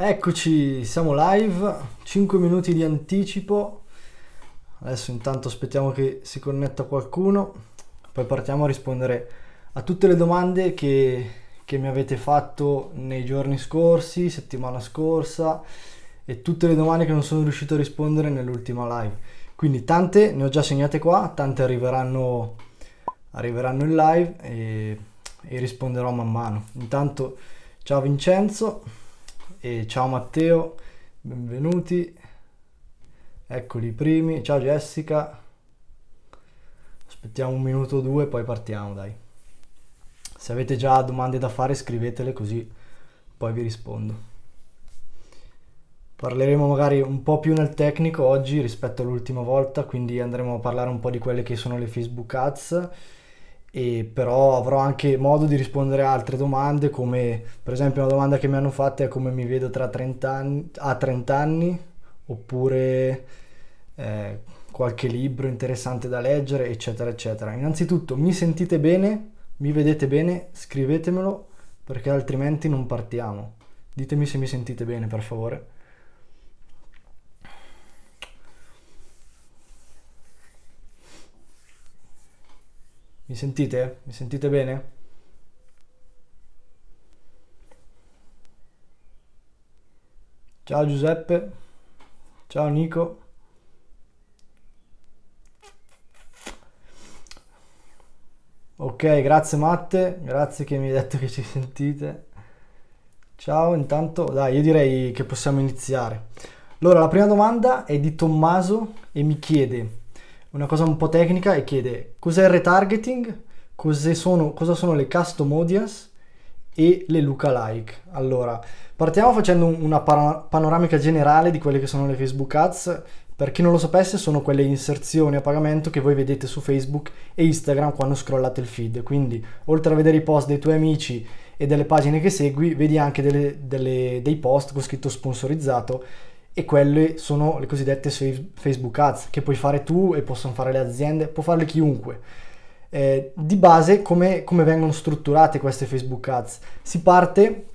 Eccoci, siamo live, 5 minuti di anticipo. Adesso intanto aspettiamo che si connetta qualcuno, poi partiamo a rispondere a tutte le domande che, che mi avete fatto nei giorni scorsi, settimana scorsa e tutte le domande che non sono riuscito a rispondere nell'ultima live. Quindi tante ne ho già segnate qua, tante arriveranno, arriveranno in live e, e risponderò man mano. Intanto ciao Vincenzo e ciao Matteo, benvenuti. Eccoli i primi, ciao Jessica. Aspettiamo un minuto o due, poi partiamo, dai. Se avete già domande da fare scrivetele così poi vi rispondo. Parleremo magari un po' più nel tecnico oggi rispetto all'ultima volta, quindi andremo a parlare un po' di quelle che sono le Facebook Ads e però avrò anche modo di rispondere a altre domande come per esempio una domanda che mi hanno fatto è come mi vedo 30 anni, a 30 anni oppure eh, qualche libro interessante da leggere eccetera eccetera innanzitutto mi sentite bene mi vedete bene scrivetemelo perché altrimenti non partiamo ditemi se mi sentite bene per favore Mi sentite? Mi sentite bene? Ciao Giuseppe, ciao Nico. Ok, grazie Matte, grazie che mi hai detto che ci sentite. Ciao, intanto dai, io direi che possiamo iniziare. Allora, la prima domanda è di Tommaso e mi chiede una cosa un po' tecnica e chiede cos'è il retargeting, sono, cosa sono le custom audience e le lookalike. Allora, partiamo facendo una panoramica generale di quelle che sono le Facebook Ads. Per chi non lo sapesse, sono quelle inserzioni a pagamento che voi vedete su Facebook e Instagram quando scrollate il feed. Quindi, oltre a vedere i post dei tuoi amici e delle pagine che segui, vedi anche delle, delle, dei post con scritto sponsorizzato e quelle sono le cosiddette Facebook Ads che puoi fare tu e possono fare le aziende, può farle chiunque. Eh, di base come, come, vengono strutturate queste Facebook Ads? Si parte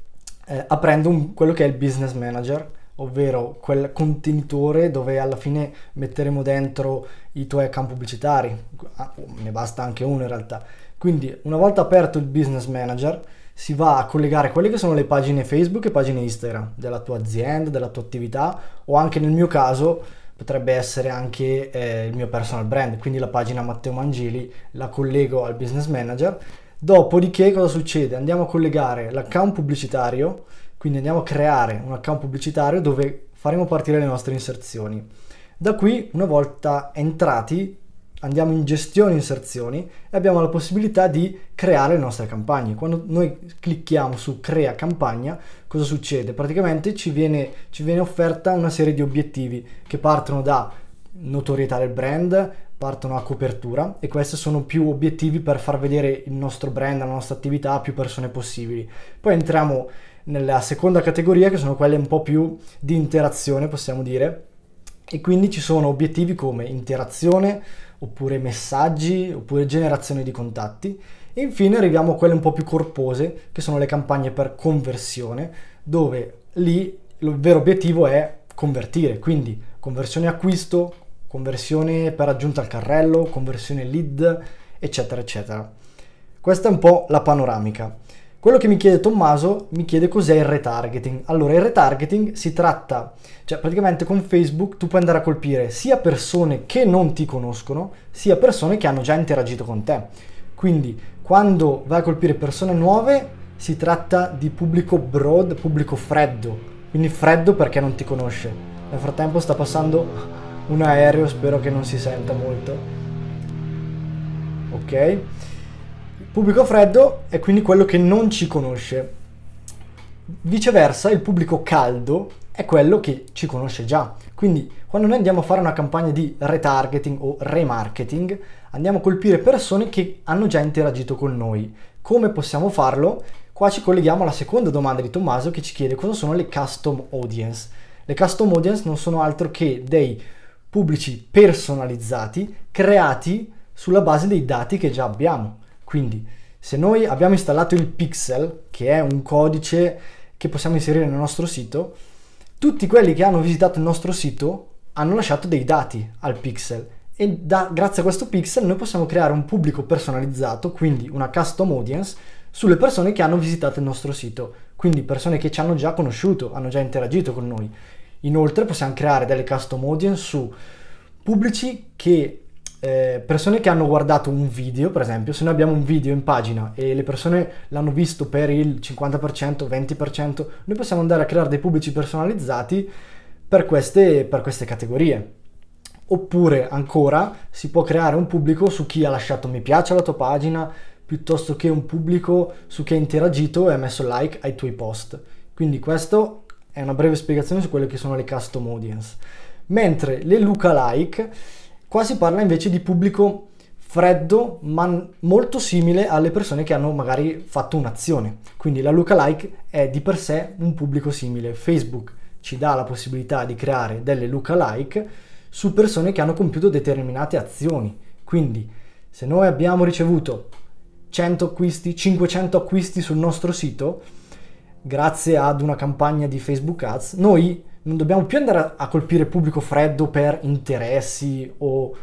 eh, aprendo un, quello che è il business manager, ovvero quel contenitore dove alla fine metteremo dentro i tuoi account pubblicitari, ah, ne basta anche uno in realtà. Quindi una volta aperto il business manager, si va a collegare quelle che sono le pagine Facebook e pagine Instagram della tua azienda, della tua attività o anche nel mio caso potrebbe essere anche eh, il mio personal brand, quindi la pagina Matteo Mangili la collego al business manager. Dopodiché cosa succede? Andiamo a collegare l'account pubblicitario, quindi andiamo a creare un account pubblicitario dove faremo partire le nostre inserzioni. Da qui, una volta entrati, andiamo in gestione inserzioni e abbiamo la possibilità di creare le nostre campagne. Quando noi clicchiamo su crea campagna, cosa succede? Praticamente ci viene, ci viene offerta una serie di obiettivi che partono da notorietà del brand, partono a copertura e questi sono più obiettivi per far vedere il nostro brand, la nostra attività a più persone possibili. Poi entriamo nella seconda categoria che sono quelle un po' più di interazione, possiamo dire, e quindi ci sono obiettivi come interazione, oppure messaggi, oppure generazione di contatti. E infine arriviamo a quelle un po' più corpose, che sono le campagne per conversione, dove lì il vero obiettivo è convertire, quindi conversione acquisto, conversione per aggiunta al carrello, conversione lead, eccetera, eccetera. Questa è un po' la panoramica. Quello che mi chiede Tommaso mi chiede cos'è il retargeting. Allora, il retargeting si tratta, cioè praticamente con Facebook tu puoi andare a colpire sia persone che non ti conoscono, sia persone che hanno già interagito con te. Quindi, quando vai a colpire persone nuove, si tratta di pubblico broad, pubblico freddo. Quindi freddo perché non ti conosce. Nel frattempo sta passando un aereo, spero che non si senta molto. Ok. Pubblico freddo è quindi quello che non ci conosce. Viceversa, il pubblico caldo è quello che ci conosce già. Quindi, quando noi andiamo a fare una campagna di retargeting o remarketing, andiamo a colpire persone che hanno già interagito con noi. Come possiamo farlo? Qua ci colleghiamo alla seconda domanda di Tommaso che ci chiede cosa sono le custom audience. Le custom audience non sono altro che dei pubblici personalizzati creati sulla base dei dati che già abbiamo. Quindi se noi abbiamo installato il pixel, che è un codice che possiamo inserire nel nostro sito, tutti quelli che hanno visitato il nostro sito hanno lasciato dei dati al pixel e da, grazie a questo pixel noi possiamo creare un pubblico personalizzato, quindi una custom audience, sulle persone che hanno visitato il nostro sito, quindi persone che ci hanno già conosciuto, hanno già interagito con noi. Inoltre possiamo creare delle custom audience su pubblici che eh, persone che hanno guardato un video, per esempio, se noi abbiamo un video in pagina e le persone l'hanno visto per il 50%, 20%, noi possiamo andare a creare dei pubblici personalizzati per queste, per queste categorie. Oppure ancora si può creare un pubblico su chi ha lasciato mi piace alla tua pagina, piuttosto che un pubblico su chi ha interagito e ha messo like ai tuoi post. Quindi questa è una breve spiegazione su quelle che sono le custom audience. Mentre le lookalike Qua si parla invece di pubblico freddo ma molto simile alle persone che hanno magari fatto un'azione. Quindi la lookalike è di per sé un pubblico simile. Facebook ci dà la possibilità di creare delle lookalike su persone che hanno compiuto determinate azioni. Quindi se noi abbiamo ricevuto 100 acquisti, 500 acquisti sul nostro sito, grazie ad una campagna di Facebook Ads, noi non dobbiamo più andare a, colpire pubblico freddo per interessi o,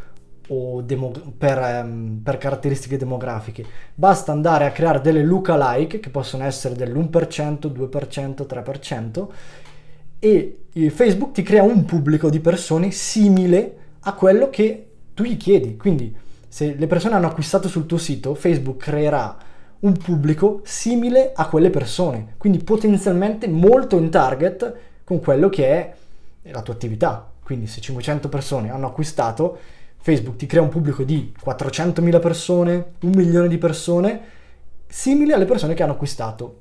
o demo, per, um, per, caratteristiche demografiche. Basta andare a creare delle lookalike che possono essere dell'1%, 2%, 3% e Facebook ti crea un pubblico di persone simile a quello che tu gli chiedi. Quindi se le persone hanno acquistato sul tuo sito, Facebook creerà un pubblico simile a quelle persone, quindi potenzialmente molto in target con quello che è la tua attività. Quindi se 500 persone hanno acquistato, Facebook ti crea un pubblico di 400.000 persone, un milione di persone, simili alle persone che hanno acquistato.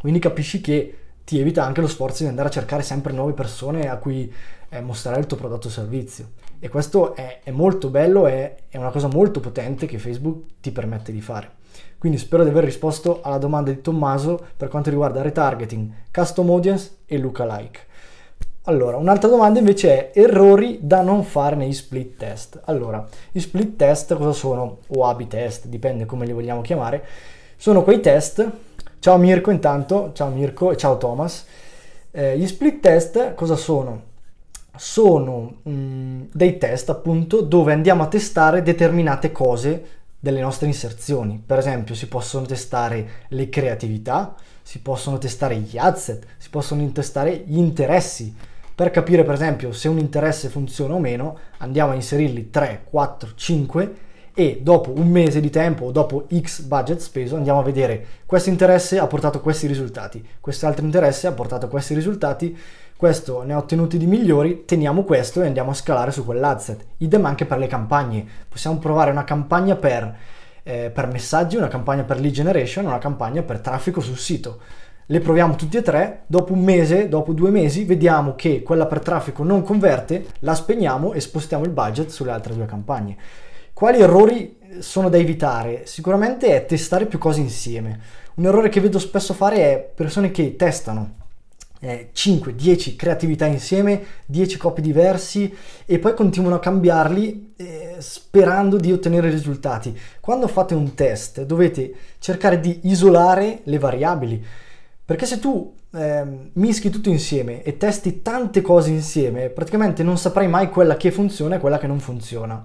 Quindi capisci che ti evita anche lo sforzo di andare a cercare sempre nuove persone a cui eh, mostrare il tuo prodotto o servizio. E questo è, è molto bello, è, è una cosa molto potente che Facebook ti permette di fare. Quindi spero di aver risposto alla domanda di Tommaso per quanto riguarda retargeting, custom audience e lookalike. Allora, un'altra domanda invece è errori da non fare negli split test. Allora, gli split test cosa sono? O a test, dipende come li vogliamo chiamare. Sono quei test, ciao Mirko intanto, ciao Mirko e ciao Thomas. Eh, gli split test cosa sono? Sono mh, mm, dei test appunto dove andiamo a testare determinate cose delle nostre inserzioni. Per esempio si possono testare le creatività, si possono testare gli asset, si possono testare gli interessi. Per capire per esempio se un interesse funziona o meno andiamo a inserirli 3, 4, 5 e dopo un mese di tempo o dopo x budget speso andiamo a vedere questo interesse ha portato questi risultati, quest'altro interesse ha portato questi risultati questo ne ha ottenuti di migliori, teniamo questo e andiamo a scalare su quell'adset. Idem anche per le campagne, possiamo provare una campagna per, eh, per messaggi, una campagna per lead generation, una campagna per traffico sul sito. Le proviamo tutti e tre, dopo un mese, dopo due mesi, vediamo che quella per traffico non converte, la spegniamo e spostiamo il budget sulle altre due campagne. Quali errori eh, sono da evitare? Sicuramente è testare più cose insieme. Un errore che vedo spesso fare è persone che testano 5-10 eh, creatività insieme, 10 copie diversi e poi continuano a cambiarli eh, sperando di ottenere risultati. Quando fate un test dovete cercare di isolare le variabili, perché se tu eh, mischi tutto insieme e testi tante cose insieme, praticamente non saprai mai quella che funziona e quella che non funziona.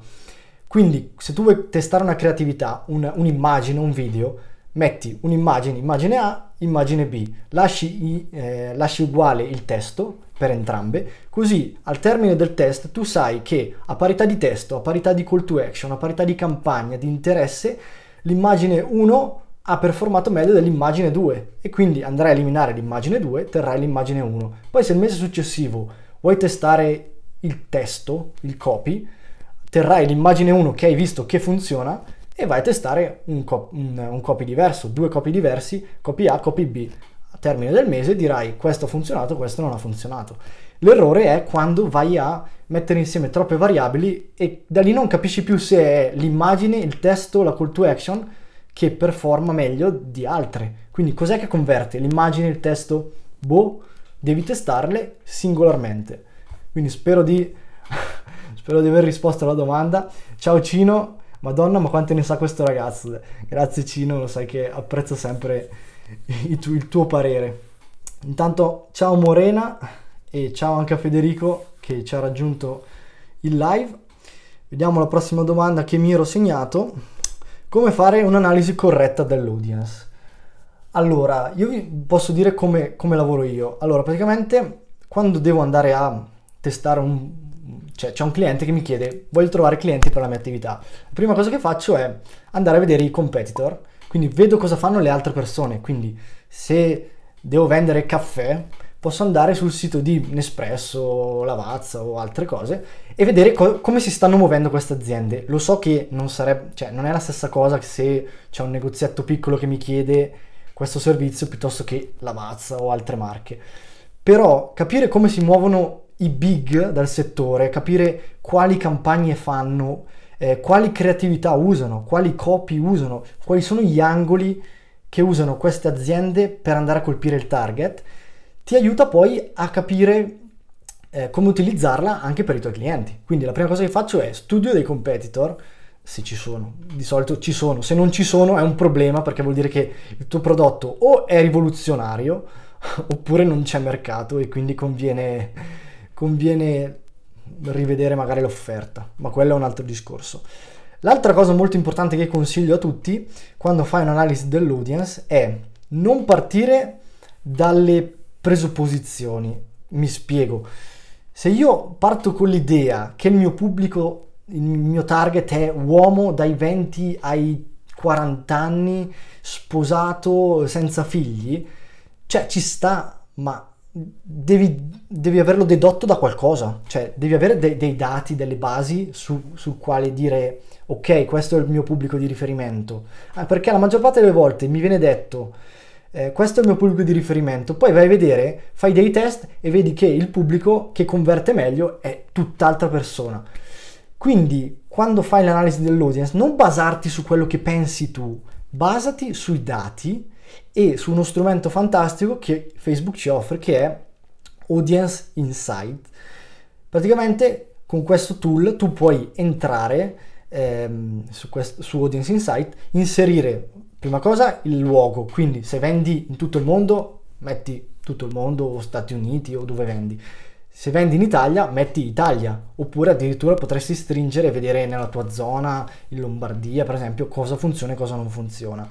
Quindi se tu vuoi testare una creatività, un, un'immagine, un video, metti un'immagine, immagine A, immagine B, lasci, eh, lasci, uguale il testo per entrambe, così al termine del test tu sai che a parità di testo, a parità di call to action, a parità di campagna, di interesse, l'immagine 1 ha performato meglio dell'immagine 2 e quindi andrai a eliminare l'immagine 2, terrai l'immagine 1. Poi se il mese successivo vuoi testare il testo, il copy, terrai l'immagine 1 che hai visto che funziona e vai a testare un, co- un, un copy diverso, due copy diversi, copy A, copy B. A termine del mese dirai questo ha funzionato, questo non ha funzionato. L'errore è quando vai a mettere insieme troppe variabili e da lì non capisci più se è l'immagine, il testo, la call to action che performa meglio di altre. Quindi cos'è che converte? L'immagine, il testo? Boh, devi testarle singolarmente. Quindi spero di, spero di aver risposto alla domanda. Ciao Cino, Madonna, ma quanto ne sa questo ragazzo? Grazie Cino, lo sai che apprezzo sempre il tuo, il tuo parere. Intanto ciao Morena e ciao anche a Federico che ci ha raggiunto in live. Vediamo la prossima domanda che mi ero segnato. Come fare un'analisi corretta dell'audience? Allora, io vi posso dire come, come lavoro io. Allora, praticamente quando devo andare a testare un, cioè c'è un cliente che mi chiede voglio trovare clienti per la mia attività. La prima cosa che faccio è andare a vedere i competitor, quindi vedo cosa fanno le altre persone, quindi se devo vendere caffè posso andare sul sito di Nespresso, Lavazza o altre cose e vedere co- come si stanno muovendo queste aziende. Lo so che non, sarebbe, cioè, non è la stessa cosa se c'è un negozietto piccolo che mi chiede questo servizio piuttosto che Lavazza o altre marche. Però capire come si muovono i big del settore, capire quali campagne fanno, eh, quali creatività usano, quali copy usano, quali sono gli angoli che usano queste aziende per andare a colpire il target, ti aiuta poi a capire eh, come utilizzarla anche per i tuoi clienti. Quindi la prima cosa che faccio è studio dei competitor, se ci sono, di solito ci sono, se non ci sono è un problema perché vuol dire che il tuo prodotto o è rivoluzionario oppure non c'è mercato e quindi conviene conviene rivedere magari l'offerta, ma quello è un altro discorso. L'altra cosa molto importante che consiglio a tutti quando fai un'analisi dell'audience è non partire dalle presupposizioni. Mi spiego. Se io parto con l'idea che il mio pubblico, il mio target è uomo dai 20 ai 40 anni, sposato, senza figli, cioè ci sta, ma devi, devi averlo dedotto da qualcosa, cioè devi avere de- dei dati, delle basi su, sul quale dire ok, questo è il mio pubblico di riferimento. Ah, perché la maggior parte delle volte mi viene detto eh, questo è il mio pubblico di riferimento, poi vai a vedere, fai dei test e vedi che il pubblico che converte meglio è tutt'altra persona. Quindi quando fai l'analisi dell'audience non basarti su quello che pensi tu, basati sui dati e su uno strumento fantastico che Facebook ci offre che è Audience Insight. Praticamente con questo tool tu puoi entrare ehm, su, questo, su Audience Insight, inserire prima cosa il luogo, quindi se vendi in tutto il mondo metti tutto il mondo o Stati Uniti o dove vendi. Se vendi in Italia, metti Italia, oppure addirittura potresti stringere e vedere nella tua zona, in Lombardia per esempio, cosa funziona e cosa non funziona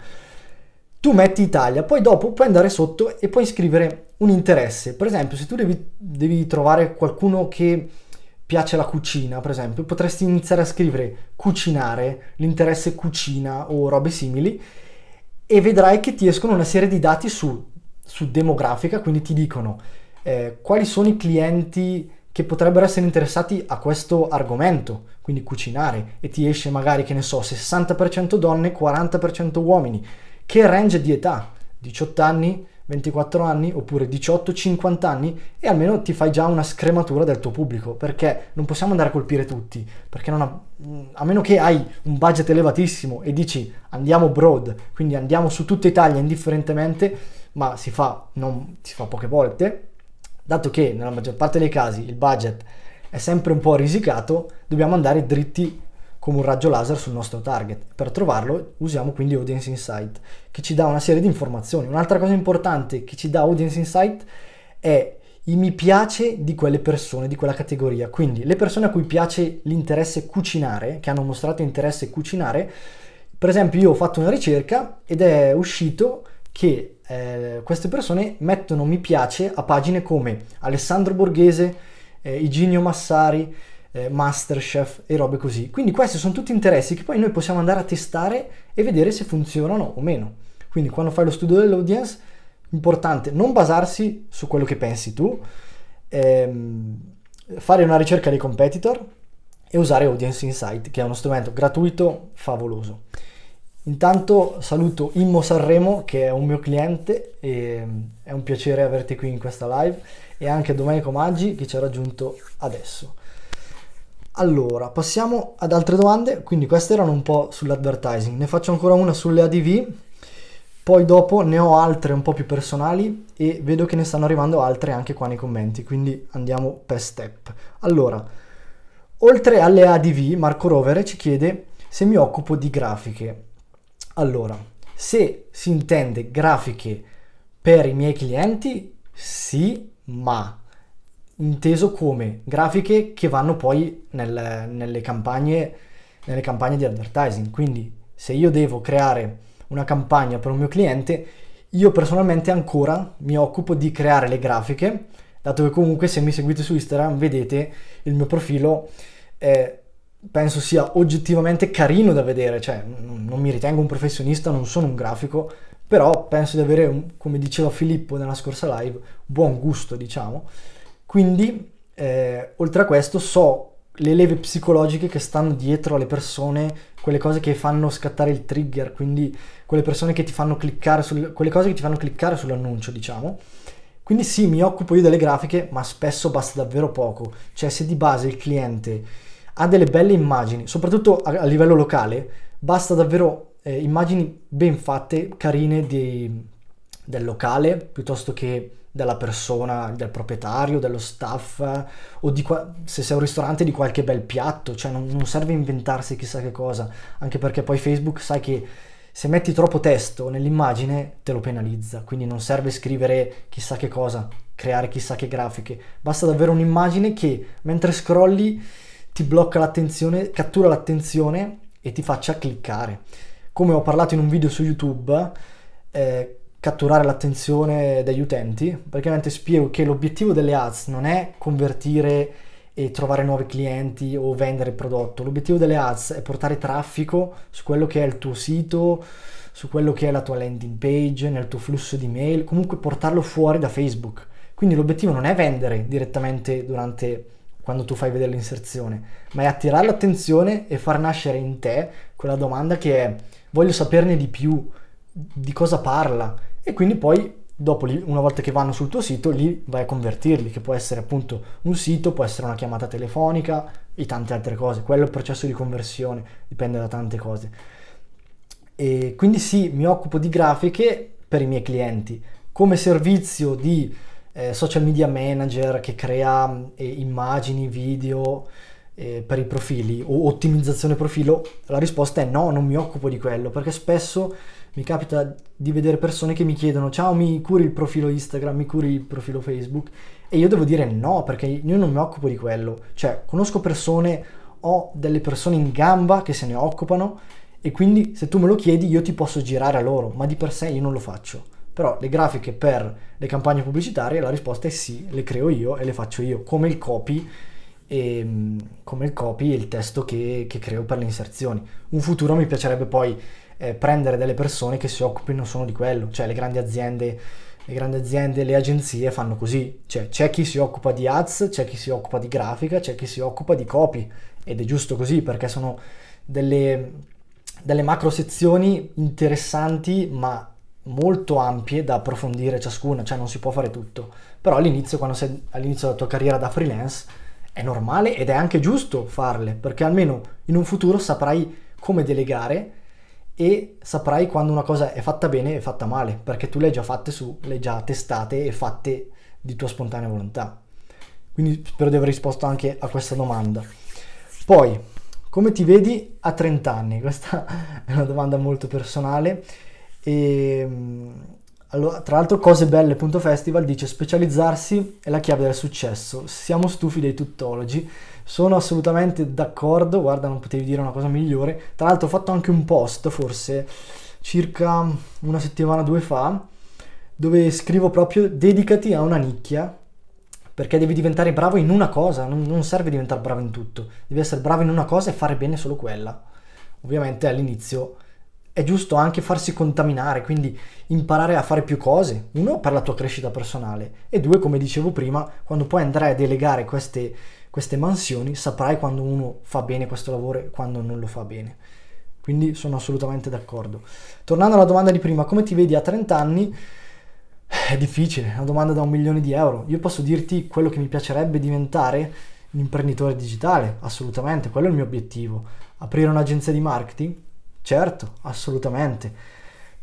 tu metti Italia, poi dopo puoi andare sotto e puoi scrivere un interesse. Per esempio, se tu devi, devi trovare qualcuno che piace la cucina, per esempio, potresti iniziare a scrivere cucinare, l'interesse cucina o robe simili e vedrai che ti escono una serie di dati su, su demografica, quindi ti dicono eh, quali sono i clienti che potrebbero essere interessati a questo argomento, quindi cucinare, e ti esce magari, che ne so, 60% donne, 40% uomini, che range di età? 18 anni? 24 anni oppure 18-50 anni e almeno ti fai già una scrematura del tuo pubblico perché non possiamo andare a colpire tutti perché non ha, mm, a meno che hai un budget elevatissimo e dici andiamo broad quindi andiamo su tutta Italia indifferentemente ma si fa, non, si fa poche volte dato che nella maggior parte dei casi il budget è sempre un po' risicato dobbiamo andare dritti come un raggio laser sul nostro target. Per trovarlo usiamo quindi Audience Insight che ci dà una serie di informazioni. Un'altra cosa importante che ci dà Audience Insight è i mi piace di quelle persone, di quella categoria. Quindi le persone a cui piace l'interesse cucinare, che hanno mostrato interesse cucinare, per esempio io ho fatto una ricerca ed è uscito che eh, queste persone mettono mi piace a pagine come Alessandro Borghese, eh, Iginio Massari, eh, Masterchef e robe così. Quindi questi sono tutti interessi che poi noi possiamo andare a testare e vedere se funzionano o meno. Quindi quando fai lo studio dell'audience, importante non basarsi su quello che pensi tu, ehm, fare una ricerca dei competitor e usare Audience Insight, che è uno strumento gratuito favoloso. Intanto saluto Immo Sanremo che è un mio cliente e ehm, è un piacere averti qui in questa live e anche Domenico Maggi che ci ha raggiunto adesso. Allora, passiamo ad altre domande, quindi queste erano un po' sull'advertising, ne faccio ancora una sulle ADV, poi dopo ne ho altre un po' più personali e vedo che ne stanno arrivando altre anche qua nei commenti, quindi andiamo per step. Allora, oltre alle ADV, Marco Rovere ci chiede se mi occupo di grafiche. Allora, se si intende grafiche per i miei clienti, sì, ma inteso come grafiche che vanno poi nel, nelle, campagne, nelle campagne di advertising. Quindi se io devo creare una campagna per un mio cliente, io personalmente ancora mi occupo di creare le grafiche, dato che comunque se mi seguite su Instagram vedete il mio profilo, eh, penso sia oggettivamente carino da vedere, cioè non mi ritengo un professionista, non sono un grafico, però penso di avere, un, come diceva Filippo nella scorsa live, buon gusto, diciamo. Quindi, eh, oltre a questo, so le leve psicologiche che stanno dietro alle persone, quelle cose che fanno scattare il trigger, quindi quelle persone che ti fanno cliccare sul, quelle cose che ti fanno cliccare sull'annuncio, diciamo. Quindi sì, mi occupo io delle grafiche, ma spesso basta davvero poco. Cioè, se di base il cliente ha delle belle immagini, soprattutto a, a livello locale, basta davvero eh, immagini ben fatte, carine di, del locale, piuttosto che della persona, del proprietario, dello staff o di qua- se sei un ristorante di qualche bel piatto, cioè non, non, serve inventarsi chissà che cosa, anche perché poi Facebook sai che se metti troppo testo nell'immagine te lo penalizza, quindi non serve scrivere chissà che cosa, creare chissà che grafiche, basta davvero un'immagine che mentre scrolli ti blocca l'attenzione, cattura l'attenzione e ti faccia cliccare. Come ho parlato in un video su YouTube, eh, catturare l'attenzione degli utenti. Praticamente spiego che l'obiettivo delle ads non è convertire e trovare nuovi clienti o vendere il prodotto. L'obiettivo delle ads è portare traffico su quello che è il tuo sito, su quello che è la tua landing page, nel tuo flusso di mail, comunque portarlo fuori da Facebook. Quindi l'obiettivo non è vendere direttamente durante quando tu fai vedere l'inserzione, ma è attirare l'attenzione e far nascere in te quella domanda che è voglio saperne di più, di cosa parla, e quindi poi dopo una volta che vanno sul tuo sito lì vai a convertirli che può essere appunto un sito può essere una chiamata telefonica e tante altre cose quello è il processo di conversione dipende da tante cose e quindi sì mi occupo di grafiche per i miei clienti come servizio di eh, social media manager che crea eh, immagini video eh, per i profili o ottimizzazione profilo la risposta è no non mi occupo di quello perché spesso mi capita di vedere persone che mi chiedono ciao mi curi il profilo Instagram, mi curi il profilo Facebook e io devo dire no perché io non mi occupo di quello, cioè conosco persone, ho delle persone in gamba che se ne occupano e quindi se tu me lo chiedi io ti posso girare a loro, ma di per sé io non lo faccio. Però le grafiche per le campagne pubblicitarie la risposta è sì, le creo io e le faccio io, come il copy e, ehm, come il copy e il testo che, che creo per le inserzioni. Un futuro mi piacerebbe poi eh, prendere delle persone che si occupino solo di quello, cioè le grandi aziende le grandi aziende, le agenzie fanno così, cioè c'è chi si occupa di ads, c'è chi si occupa di grafica, c'è chi si occupa di copy ed è giusto così perché sono delle, delle macro sezioni interessanti ma molto ampie da approfondire ciascuna, cioè non si può fare tutto, però all'inizio quando sei all'inizio della tua carriera da freelance è normale ed è anche giusto farle perché almeno in un futuro saprai come delegare e saprai quando una cosa è fatta bene e fatta male, perché tu le hai già fatte su, le hai già testate e fatte di tua spontanea volontà. Quindi spero di aver risposto anche a questa domanda. Poi, come ti vedi a 30 anni? Questa è una domanda molto personale. E, ehm, allora, tra l'altro, cose belle.festival dice specializzarsi è la chiave del successo. Siamo stufi dei tuttologi. Sono assolutamente d'accordo, guarda non potevi dire una cosa migliore. Tra l'altro ho fatto anche un post forse circa una settimana, due fa, dove scrivo proprio dedicati a una nicchia, perché devi diventare bravo in una cosa, non, non serve diventare bravo in tutto, devi essere bravo in una cosa e fare bene solo quella. Ovviamente all'inizio è giusto anche farsi contaminare, quindi imparare a fare più cose, uno per la tua crescita personale e due, come dicevo prima, quando poi andrai a delegare queste queste mansioni, saprai quando uno fa bene questo lavoro e quando non lo fa bene. Quindi sono assolutamente d'accordo. Tornando alla domanda di prima, come ti vedi a 30 anni? È difficile, è una domanda da un milione di euro. Io posso dirti quello che mi piacerebbe diventare un imprenditore digitale, assolutamente, quello è il mio obiettivo. Aprire un'agenzia di marketing? Certo, assolutamente.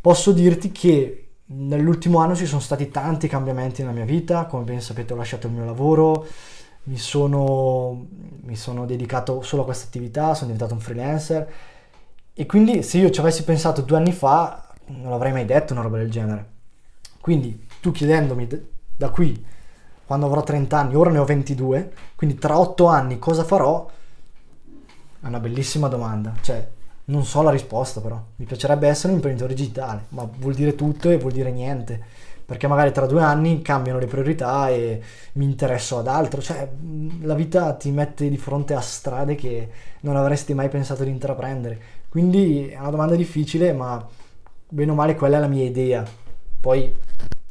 Posso dirti che nell'ultimo anno ci sono stati tanti cambiamenti nella mia vita, come ben sapete ho lasciato il mio lavoro, mi sono, mi sono dedicato solo a questa attività, sono diventato un freelancer e quindi se io ci avessi pensato due anni fa non l'avrei mai detto una roba del genere. Quindi tu chiedendomi da qui, quando avrò 30 anni, ora ne ho 22, quindi tra 8 anni cosa farò? È una bellissima domanda, cioè non so la risposta però, mi piacerebbe essere un imprenditore digitale, ma vuol dire tutto e vuol dire niente perché magari tra due anni cambiano le priorità e mi interesso ad altro, cioè la vita ti mette di fronte a strade che non avresti mai pensato di intraprendere, quindi è una domanda difficile ma bene o male quella è la mia idea, poi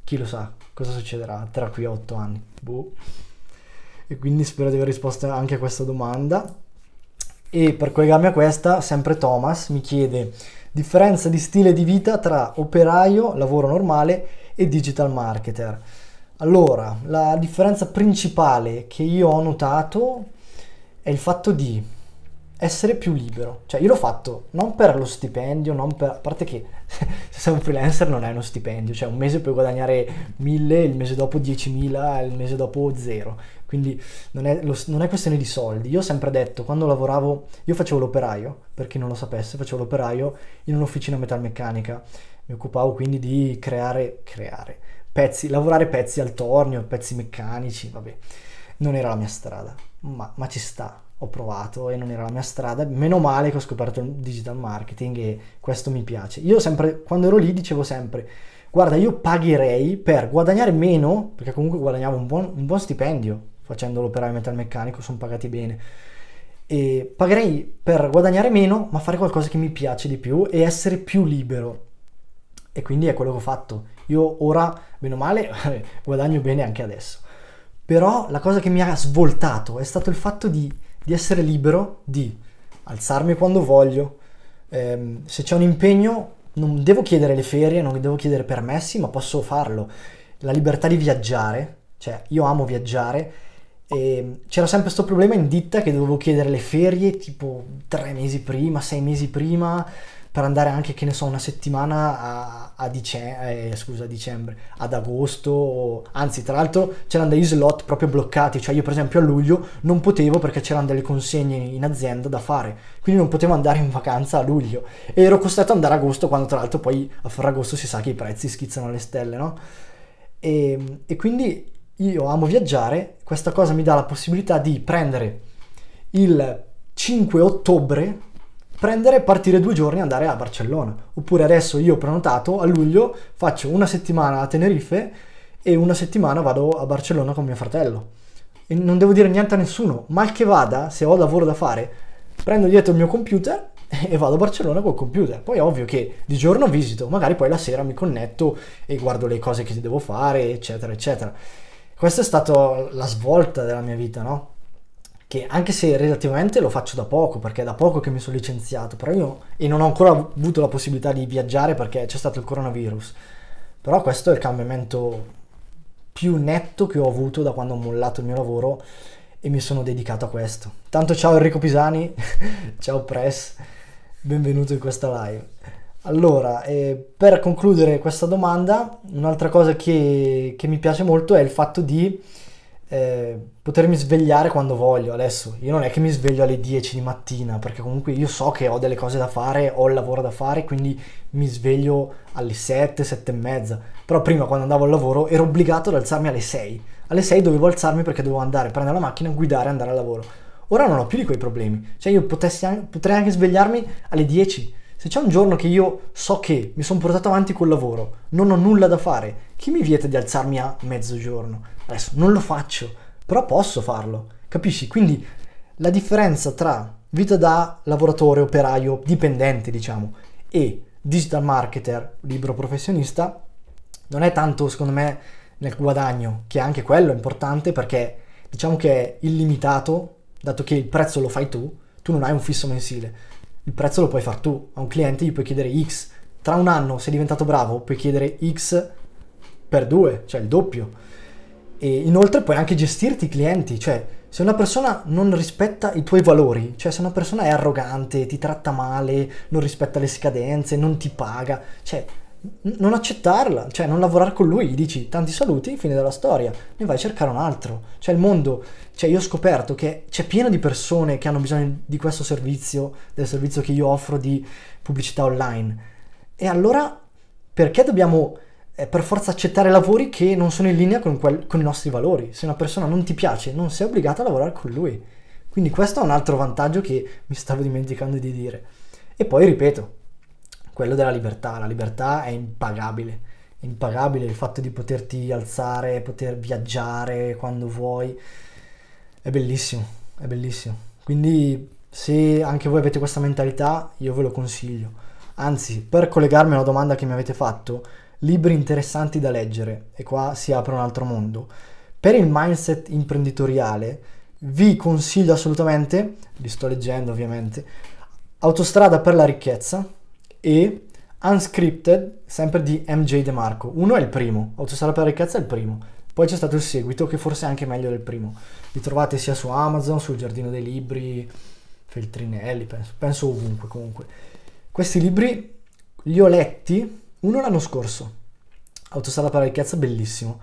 chi lo sa cosa succederà tra qui a otto anni, boh. E quindi spero di aver risposto anche a questa domanda. E per collegarmi a questa, sempre Thomas mi chiede differenza di stile di vita tra operaio, lavoro normale e digital marketer. Allora, la differenza principale che io ho notato è il fatto di essere più libero. Cioè, io l'ho fatto non per lo stipendio, non per... A parte che se sei un freelancer non è uno stipendio, cioè un mese puoi guadagnare 1000, il mese dopo 10.000, il mese dopo 0. Quindi non è, lo, non è, questione di soldi. Io ho sempre detto, quando lavoravo, io facevo l'operaio, per chi non lo sapesse, facevo l'operaio in un'officina metalmeccanica mi occupavo quindi di creare, creare pezzi, lavorare pezzi al tornio, pezzi meccanici, vabbè, non era la mia strada, ma, ma ci sta, ho provato e non era la mia strada, meno male che ho scoperto il digital marketing e questo mi piace. Io sempre, quando ero lì, dicevo sempre, guarda, io pagherei per guadagnare meno, perché comunque guadagnavo un buon, un buon stipendio facendo l'operaio metalmeccanico, sono pagati bene, e pagherei per guadagnare meno, ma fare qualcosa che mi piace di più e essere più libero. E quindi è quello che ho fatto. Io ora, meno male, guadagno bene anche adesso. Però la cosa che mi ha svoltato è stato il fatto di, di essere libero di alzarmi quando voglio. Ehm, se c'è un impegno, non devo chiedere le ferie, non devo chiedere permessi, ma posso farlo. La libertà di viaggiare, cioè io amo viaggiare e c'era sempre questo problema in ditta che dovevo chiedere le ferie tipo tre mesi prima, sei mesi prima per andare anche, che ne so, una settimana a, a, dicembre, eh, scusa, a dicembre, ad agosto, o... anzi tra l'altro c'erano degli slot proprio bloccati, cioè io per esempio a luglio non potevo perché c'erano delle consegne in azienda da fare, quindi non potevo andare in vacanza a luglio e ero costretto ad andare a agosto quando tra l'altro poi a Ferragosto si sa che i prezzi schizzano alle stelle, no? E, ehm, e quindi io amo viaggiare, questa cosa mi dà la possibilità di prendere il 5 ottobre prendere, partire due giorni e andare a Barcellona. Oppure adesso io ho prenotato a luglio, faccio una settimana a Tenerife e una settimana vado a Barcellona con mio fratello. E non devo dire niente a nessuno, mal che vada, se ho lavoro da fare, prendo dietro il mio computer e vado a Barcellona col computer. Poi è ovvio che di giorno visito, magari poi la sera mi connetto e guardo le cose che devo fare, eccetera, eccetera. Questa è stata la svolta della mia vita, no? che anche se relativamente lo faccio da poco, perché è da poco che mi sono licenziato, però io e non ho ancora avuto la possibilità di viaggiare perché c'è stato il coronavirus. Però questo è il cambiamento più netto che ho avuto da quando ho mollato il mio lavoro e mi sono dedicato a questo. Tanto ciao Enrico Pisani, ciao Press, benvenuto in questa live. Allora, eh, per concludere questa domanda, un'altra cosa che, che mi piace molto è il fatto di eh, potermi svegliare quando voglio. Adesso io non è che mi sveglio alle 10 di mattina, perché comunque io so che ho delle cose da fare, ho il lavoro da fare, quindi mi sveglio alle 7, 7 e mezza. Però prima quando andavo al lavoro ero obbligato ad alzarmi alle 6. Alle 6 dovevo alzarmi perché dovevo andare, prendere la macchina, guidare e andare al lavoro. Ora non ho più di quei problemi. Cioè io anche, potrei anche svegliarmi alle 10. Se c'è un giorno che io so che mi sono portato avanti col lavoro, non ho nulla da fare, chi mi vieta di alzarmi a mezzogiorno? Adesso non lo faccio, però posso farlo, capisci? Quindi la differenza tra vita da lavoratore, operaio, dipendente, diciamo, e digital marketer, libro professionista, non è tanto, secondo me, nel guadagno, che anche quello è importante perché diciamo che è illimitato, dato che il prezzo lo fai tu, tu non hai un fisso mensile, il prezzo lo puoi far tu, a un cliente gli puoi chiedere X, tra un anno sei diventato bravo, puoi chiedere X per due, cioè il doppio. E inoltre puoi anche gestirti i clienti, cioè se una persona non rispetta i tuoi valori, cioè se una persona è arrogante, ti tratta male, non rispetta le scadenze, non ti paga, cioè non accettarla, cioè non lavorare con lui, gli dici tanti saluti, fine della storia, ne vai a cercare un altro. Cioè il mondo, cioè io ho scoperto che c'è pieno di persone che hanno bisogno di questo servizio, del servizio che io offro di pubblicità online. E allora perché dobbiamo per forza accettare lavori che non sono in linea con, quel, con i nostri valori. Se una persona non ti piace, non sei obbligato a lavorare con lui. Quindi questo è un altro vantaggio che mi stavo dimenticando di dire. E poi ripeto, quello della libertà. La libertà è impagabile. È impagabile il fatto di poterti alzare, poter viaggiare quando vuoi. È bellissimo, è bellissimo. Quindi se anche voi avete questa mentalità, io ve lo consiglio. Anzi, per collegarmi a una domanda che mi avete fatto, libri interessanti da leggere e qua si apre un altro mondo. Per il mindset imprenditoriale vi consiglio assolutamente, li sto leggendo ovviamente, Autostrada per la ricchezza e Unscripted, sempre di MJ De Marco. Uno è il primo, Autostrada per la ricchezza è il primo, poi c'è stato il seguito che forse è anche meglio del primo. Li trovate sia su Amazon, sul Giardino dei Libri, Feltrinelli, penso, penso ovunque comunque. Questi libri li ho letti uno l'anno scorso, Autostrada per la ricchezza, bellissimo,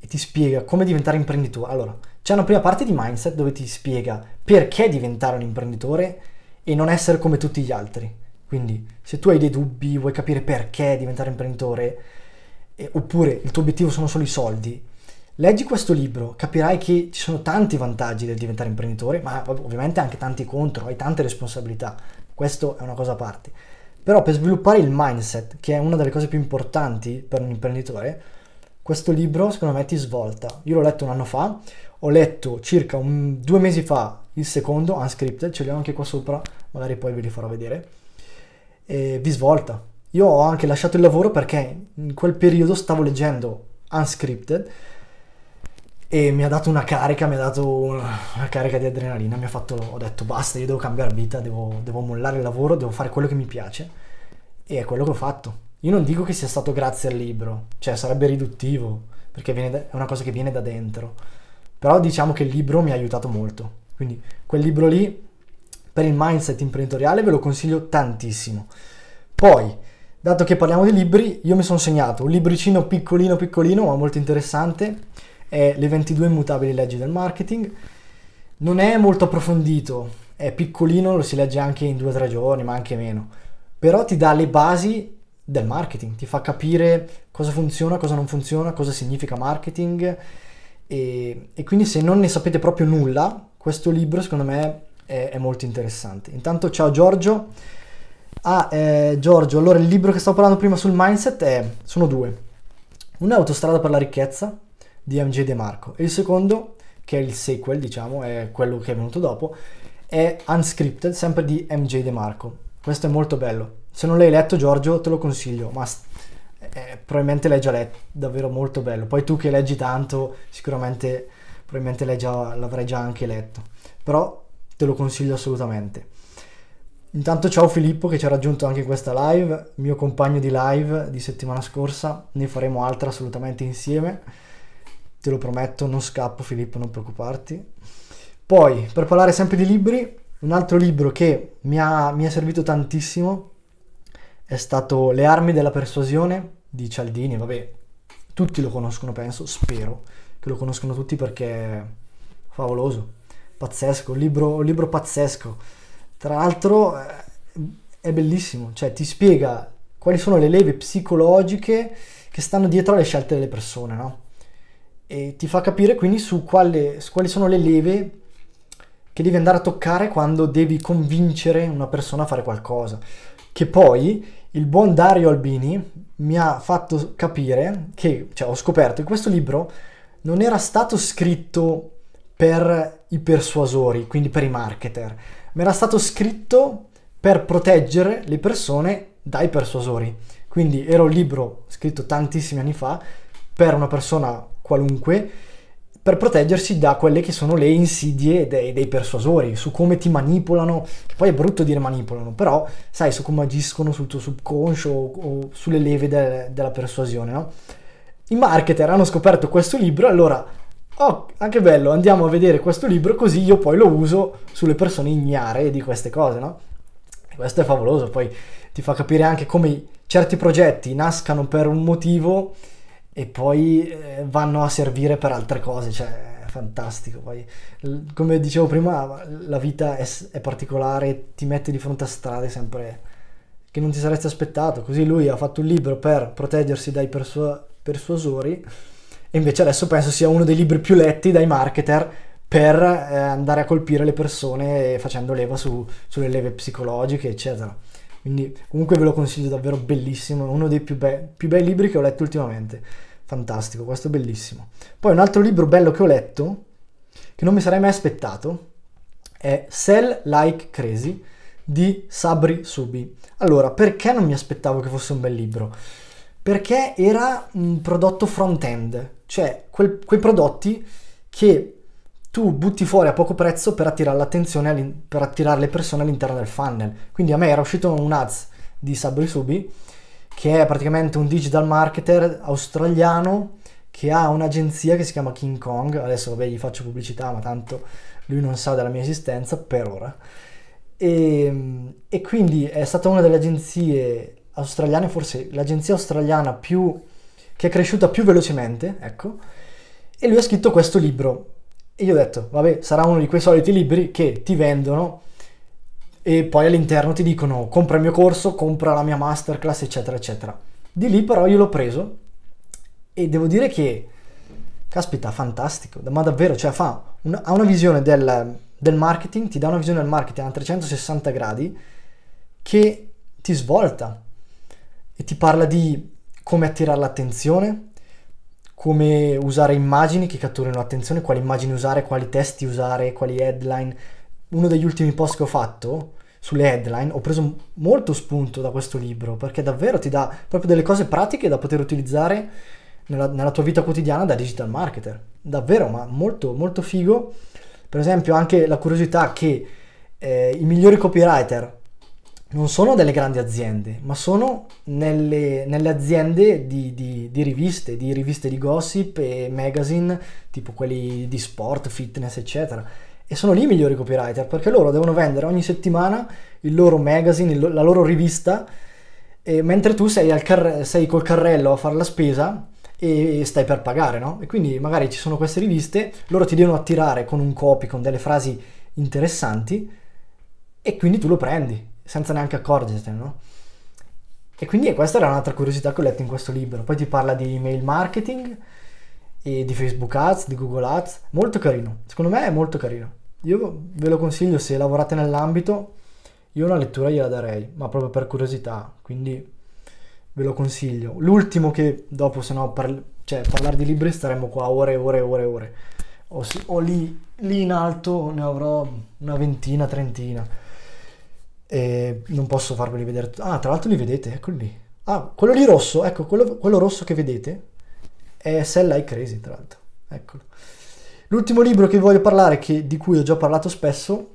e ti spiega come diventare imprenditore. Allora, c'è una prima parte di mindset dove ti spiega perché diventare un imprenditore e non essere come tutti gli altri. Quindi, se tu hai dei dubbi, vuoi capire perché diventare imprenditore, eh, oppure il tuo obiettivo sono solo i soldi, leggi questo libro, capirai che ci sono tanti vantaggi del diventare imprenditore, ma ovviamente anche tanti contro, hai tante responsabilità. Questo è una cosa a parte. Però per sviluppare il mindset, che è una delle cose più importanti per un imprenditore, questo libro secondo me ti svolta. Io l'ho letto un anno fa, ho letto circa un, due mesi fa il secondo, Unscripted, ce li ho anche qua sopra, magari poi ve li farò vedere, e vi svolta. Io ho anche lasciato il lavoro perché in quel periodo stavo leggendo Unscripted e mi ha dato una carica, mi ha dato una, carica di adrenalina, mi ha fatto, ho detto basta, io devo cambiare vita, devo, devo mollare il lavoro, devo fare quello che mi piace e è quello che ho fatto. Io non dico che sia stato grazie al libro, cioè sarebbe riduttivo, perché da, è una cosa che viene da dentro, però diciamo che il libro mi ha aiutato molto, quindi quel libro lì per il mindset imprenditoriale ve lo consiglio tantissimo. Poi, dato che parliamo di libri, io mi sono segnato un libricino piccolino piccolino ma molto interessante è le 22 immutabili leggi del marketing. Non è molto approfondito, è piccolino, lo si legge anche in 2-3 giorni, ma anche meno. Però ti dà le basi del marketing, ti fa capire cosa funziona, cosa non funziona, cosa significa marketing. E, e quindi se non ne sapete proprio nulla, questo libro secondo me è, è molto interessante. Intanto ciao Giorgio. Ah, eh, Giorgio, allora il libro che stavo parlando prima sul mindset è, sono due. Un'autostrada per la ricchezza, di MJ De Marco. il secondo, che è il sequel, diciamo, è quello che è venuto dopo, è Unscripted, sempre di MJ De Marco. Questo è molto bello. Se non l'hai letto, Giorgio, te lo consiglio, ma eh, probabilmente l'hai già letto, davvero molto bello. Poi tu che leggi tanto, sicuramente probabilmente l'hai già, l'avrai già anche letto. Però te lo consiglio assolutamente. Intanto ciao Filippo che ci ha raggiunto anche in questa live, mio compagno di live di settimana scorsa, ne faremo altra assolutamente insieme te lo prometto, non scappo Filippo, non preoccuparti. Poi, per parlare sempre di libri, un altro libro che mi, ha, mi è servito tantissimo è stato Le armi della persuasione di Cialdini, vabbè, tutti lo conoscono, penso, spero che lo conoscono tutti perché è favoloso, pazzesco, un libro, un libro pazzesco. Tra l'altro eh, è bellissimo, cioè ti spiega quali sono le leve psicologiche che stanno dietro alle scelte delle persone, no? e ti fa capire quindi su, quale, su quali sono le leve che devi andare a toccare quando devi convincere una persona a fare qualcosa. Che poi il buon Dario Albini mi ha fatto capire che, cioè ho scoperto che questo libro non era stato scritto per i persuasori, quindi per i marketer, ma era stato scritto per proteggere le persone dai persuasori. Quindi era un libro scritto tantissimi anni fa per una persona qualunque per proteggersi da quelle che sono le insidie dei, dei, persuasori, su come ti manipolano, che poi è brutto dire manipolano, però sai su come agiscono sul tuo subconscio o, o sulle leve de, della persuasione, no? I marketer hanno scoperto questo libro, allora, oh, anche ah, bello, andiamo a vedere questo libro così io poi lo uso sulle persone ignare di queste cose, no? questo è favoloso, poi ti fa capire anche come certi progetti nascano per un motivo e poi eh, vanno a servire per altre cose, cioè è fantastico. Poi, come dicevo prima, la vita è, è particolare, ti mette di fronte a strade sempre che non ti saresti aspettato, così lui ha fatto un libro per proteggersi dai persu- persuasori e invece adesso penso sia uno dei libri più letti dai marketer per eh, andare a colpire le persone eh, facendo leva su, sulle leve psicologiche, eccetera. Quindi comunque ve lo consiglio davvero bellissimo, uno dei più, be- più bei libri che ho letto ultimamente. Fantastico, questo è bellissimo. Poi un altro libro bello che ho letto, che non mi sarei mai aspettato, è Sell Like Crazy di Sabri Subi. Allora, perché non mi aspettavo che fosse un bel libro? Perché era un prodotto front-end, cioè quel, quei prodotti che tu butti fuori a poco prezzo per attirare l'attenzione, per attirare le persone all'interno del funnel. Quindi a me era uscito un ads di Sabri Subi, che è praticamente un digital marketer australiano che ha un'agenzia che si chiama King Kong, adesso vabbè gli faccio pubblicità ma tanto lui non sa della mia esistenza per ora, e, ehm, e quindi è stata una delle agenzie australiane, forse l'agenzia australiana più, che è cresciuta più velocemente, ecco, e lui ha scritto questo libro e io ho detto, vabbè, sarà uno di quei soliti libri che ti vendono e poi all'interno ti dicono compra il mio corso, compra la mia masterclass, eccetera, eccetera. Di lì però io l'ho preso e devo dire che, caspita, fantastico, ma davvero, cioè fa una, ha una visione del, del marketing, ti dà una visione del marketing a 360 gradi che ti svolta e ti parla di come attirare l'attenzione, come usare immagini che catturino l'attenzione, quali immagini usare, quali testi usare, quali headline. Uno degli ultimi post che ho fatto sulle headline ho preso molto spunto da questo libro perché davvero ti dà proprio delle cose pratiche da poter utilizzare nella, nella tua vita quotidiana da digital marketer. Davvero, ma molto, molto figo. Per esempio anche la curiosità che eh, i migliori copywriter non sono delle grandi aziende, ma sono nelle, nelle aziende di, di, di, riviste, di riviste di gossip e magazine, tipo quelli di sport, fitness, eccetera. E sono lì i migliori copywriter, perché loro devono vendere ogni settimana il loro magazine, il, la loro rivista, mentre tu sei, carre, sei col carrello a fare la spesa e stai per pagare, no? E quindi magari ci sono queste riviste, loro ti devono attirare con un copy, con delle frasi interessanti, e quindi tu lo prendi senza neanche accorgertene, no? E quindi questa era un'altra curiosità che ho letto in questo libro. Poi ti parla di email marketing, e di Facebook Ads, di Google Ads, molto carino. Secondo me è molto carino. Io ve lo consiglio se lavorate nell'ambito, io una lettura gliela darei, ma proprio per curiosità, quindi ve lo consiglio. L'ultimo che dopo, se no, par- cioè, parlare di libri staremo qua ore e ore e ore e ore. O, sì, o lì, lì in alto ne avrò una ventina, trentina. E non posso farveli vedere. Ah, tra l'altro li vedete, eccoli lì. Ah, quello lì rosso, ecco, quello, quello rosso che vedete è Sell I Crazy, tra l'altro. Eccolo. L'ultimo libro che vi voglio parlare, che, di cui ho già parlato spesso,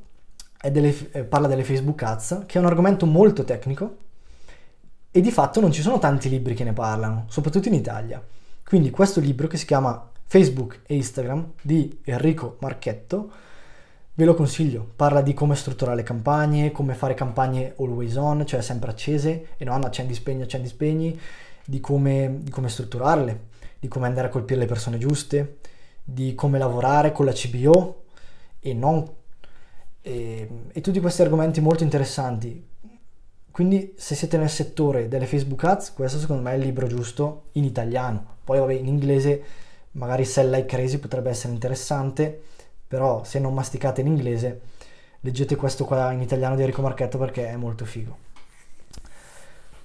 delle, eh, parla delle Facebook Facebookazza, che è un argomento molto tecnico e di fatto non ci sono tanti libri che ne parlano, soprattutto in Italia. Quindi questo libro che si chiama Facebook e Instagram di Enrico Marchetto Ve lo consiglio, parla di come strutturare le campagne, come fare campagne always on, cioè sempre accese e non accendi, spegni, accendi, spegni, di come, di come strutturarle, di come andare a colpire le persone giuste, di come lavorare con la CBO e non... E, e tutti questi argomenti molto interessanti. Quindi se siete nel settore delle Facebook Ads, questo secondo me è il libro giusto in italiano. Poi vabbè, in inglese magari Sell Like Crazy potrebbe essere interessante però se non masticate in inglese leggete questo qua in italiano di Enrico Marchetto perché è molto figo.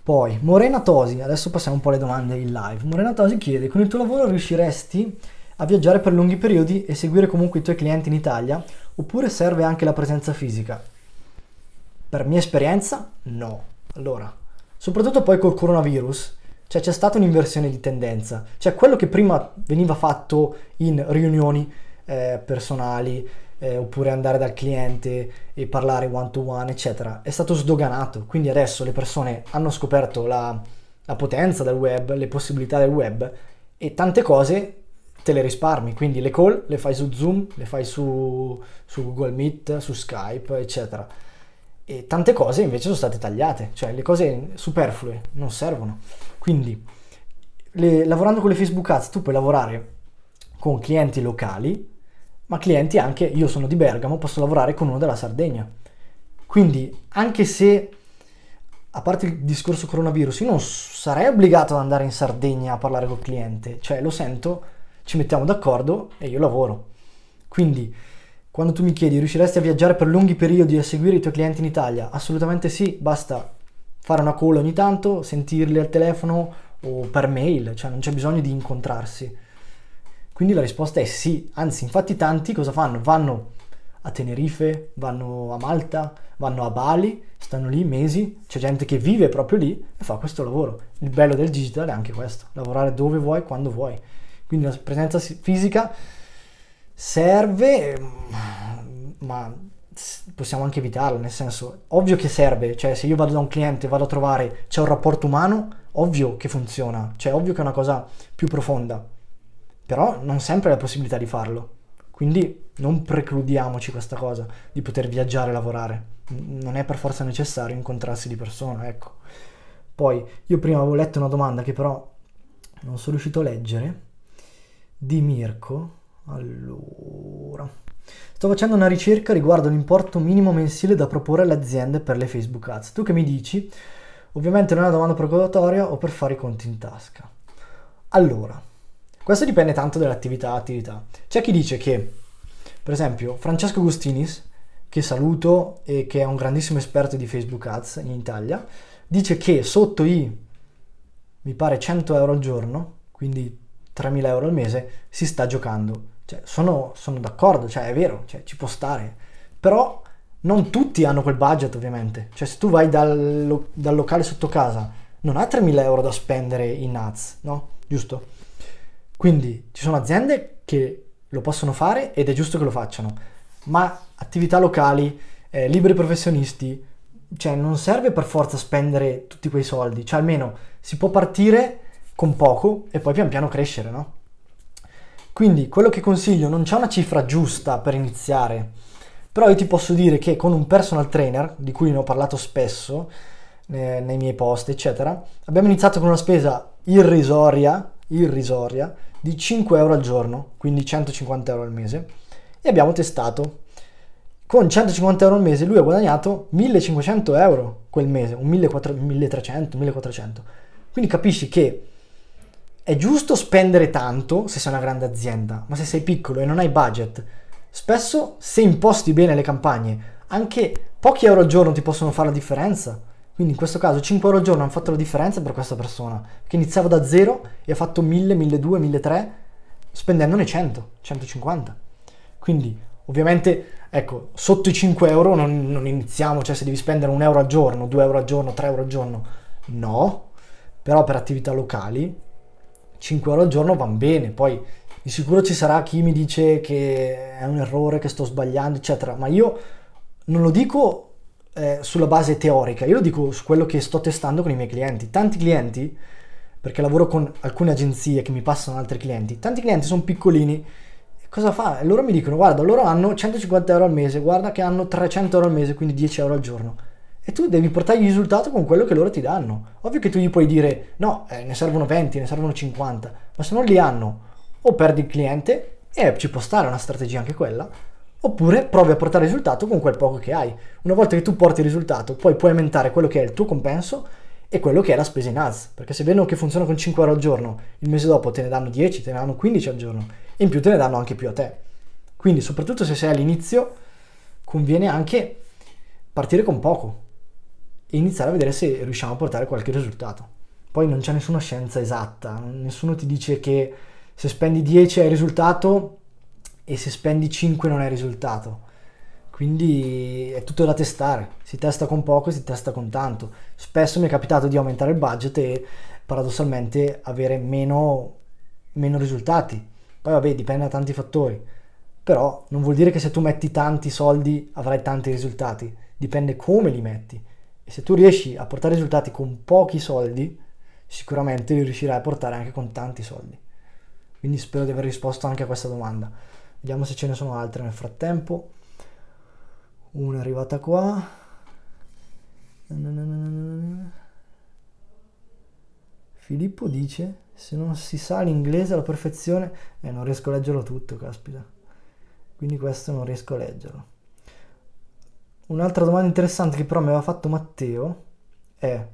Poi, Morena Tosi, adesso passiamo un po' alle domande in live. Morena Tosi chiede, con il tuo lavoro riusciresti a viaggiare per lunghi periodi e seguire comunque i tuoi clienti in Italia oppure serve anche la presenza fisica? Per mia esperienza, no. Allora, soprattutto poi col coronavirus, cioè c'è stata un'inversione di tendenza, cioè quello che prima veniva fatto in riunioni eh, personali eh, oppure andare dal cliente e parlare one to one, eccetera, è stato sdoganato. Quindi adesso le persone hanno scoperto la, la potenza del web, le possibilità del web e tante cose te le risparmi. Quindi le call le fai su Zoom, le fai su, su Google Meet, su Skype, eccetera. E tante cose invece sono state tagliate, cioè le cose superflue non servono. Quindi le, lavorando con le Facebook Ads tu puoi lavorare con clienti locali ma clienti anche, io sono di Bergamo, posso lavorare con uno della Sardegna. Quindi, anche se, a parte il discorso coronavirus, io non sarei obbligato ad andare in Sardegna a parlare col cliente, cioè lo sento, ci mettiamo d'accordo e io lavoro. Quindi, quando tu mi chiedi, riusciresti a viaggiare per lunghi periodi e a seguire i tuoi clienti in Italia? Assolutamente sì, basta fare una call ogni tanto, sentirli al telefono o per mail, cioè non c'è bisogno di incontrarsi. Quindi la risposta è sì, anzi infatti tanti cosa fanno? Vanno a Tenerife, vanno a Malta, vanno a Bali, stanno lì mesi, c'è gente che vive proprio lì e fa questo lavoro. Il bello del digital è anche questo, lavorare dove vuoi, quando vuoi. Quindi la presenza fisica serve, mm, ma possiamo anche evitarla, nel senso, ovvio che serve, cioè se io vado da un cliente, vado a trovare, c'è un rapporto umano, ovvio che funziona, cioè ovvio che è una cosa più profonda però non sempre hai la possibilità di farlo. Quindi non precludiamoci questa cosa di poter viaggiare e lavorare. Non è per forza necessario incontrarsi di persona, ecco. Poi, io prima avevo letto una domanda che però non sono riuscito a leggere, di Mirko. Allora, sto facendo una ricerca riguardo l'importo minimo mensile da proporre alle aziende per le Facebook Ads. Tu che mi dici? Ovviamente non è una domanda procuratoria o per fare i conti in tasca. Allora, questo dipende tanto dall'attività attività. C'è chi dice che, per esempio, Francesco Agostinis, che saluto e che è un grandissimo esperto di Facebook Ads in Italia, dice che sotto i, mi pare, 100 euro al giorno, quindi 3.000 euro al mese, si sta giocando. Cioè, sono, sono d'accordo, cioè, è vero, cioè, ci può stare, però non tutti hanno quel budget ovviamente. Cioè se tu vai dal, dal locale sotto casa non hai 3.000 euro da spendere in ads, no? Giusto? Quindi ci sono aziende che lo possono fare ed è giusto che lo facciano, ma attività locali, eh, liberi professionisti, cioè non serve per forza spendere tutti quei soldi, cioè almeno si può partire con poco e poi pian piano crescere, no? Quindi quello che consiglio, non c'è una cifra giusta per iniziare, però io ti posso dire che con un personal trainer, di cui ne ho parlato spesso eh, nei miei post, eccetera, abbiamo iniziato con una spesa irrisoria, irrisoria di 5 euro al giorno, quindi 150 euro al mese, e abbiamo testato. Con 150 euro al mese lui ha guadagnato 1500 euro quel mese, 1300, 1400. Quindi capisci che è giusto spendere tanto se sei una grande azienda, ma se sei piccolo e non hai budget, spesso se imposti bene le campagne, anche pochi euro al giorno ti possono fare la differenza. Quindi in questo caso 5 euro al giorno hanno fatto la differenza per questa persona, che iniziava da zero e ha fatto 1000, 1200, 1300 spendendone 100, 150. Quindi ovviamente ecco, sotto i 5 euro non, non iniziamo, cioè se devi spendere un euro al giorno, 2 euro al giorno, 3 euro al giorno, no, però per attività locali 5 euro al giorno vanno bene, poi di sicuro ci sarà chi mi dice che è un errore, che sto sbagliando, eccetera, ma io non lo dico eh, sulla base teorica, io lo dico su quello che sto testando con i miei clienti. Tanti clienti, perché lavoro con alcune agenzie che mi passano altri clienti, tanti clienti sono piccolini. Cosa fa? loro mi dicono, guarda, loro hanno 150 euro al mese, guarda che hanno 300 euro al mese, quindi 10 euro al giorno. E tu devi portare il risultato con quello che loro ti danno. Ovvio che tu gli puoi dire, no, eh, ne servono 20, ne servono 50, ma se non li hanno, o perdi il cliente, e ci può stare una strategia anche quella, oppure provi a portare risultato con quel poco che hai. Una volta che tu porti il risultato, poi puoi aumentare quello che è il tuo compenso e quello che è la spesa in ads, perché se vedono che funziona con 5 euro al giorno, il mese dopo te ne danno 10, te ne danno 15 al giorno e in più te ne danno anche più a te. Quindi, soprattutto se sei all'inizio, conviene anche partire con poco e iniziare a vedere se riusciamo a portare qualche risultato. Poi non c'è nessuna scienza esatta, nessuno ti dice che se spendi 10 hai risultato e se spendi 5 non hai risultato. Quindi è tutto da testare, si testa con poco e si testa con tanto. Spesso mi è capitato di aumentare il budget e paradossalmente avere meno, meno risultati. Poi vabbè, dipende da tanti fattori, però non vuol dire che se tu metti tanti soldi avrai tanti risultati, dipende come li metti. E se tu riesci a portare risultati con pochi soldi, sicuramente li riuscirai a portare anche con tanti soldi. Quindi spero di aver risposto anche a questa domanda. Vediamo se ce ne sono altre nel frattempo. Una è arrivata qua. Filippo dice, se non si sa l'inglese alla perfezione, eh, non riesco a leggerlo tutto, caspita. Quindi questo non riesco a leggerlo. Un'altra domanda interessante che però mi aveva fatto Matteo è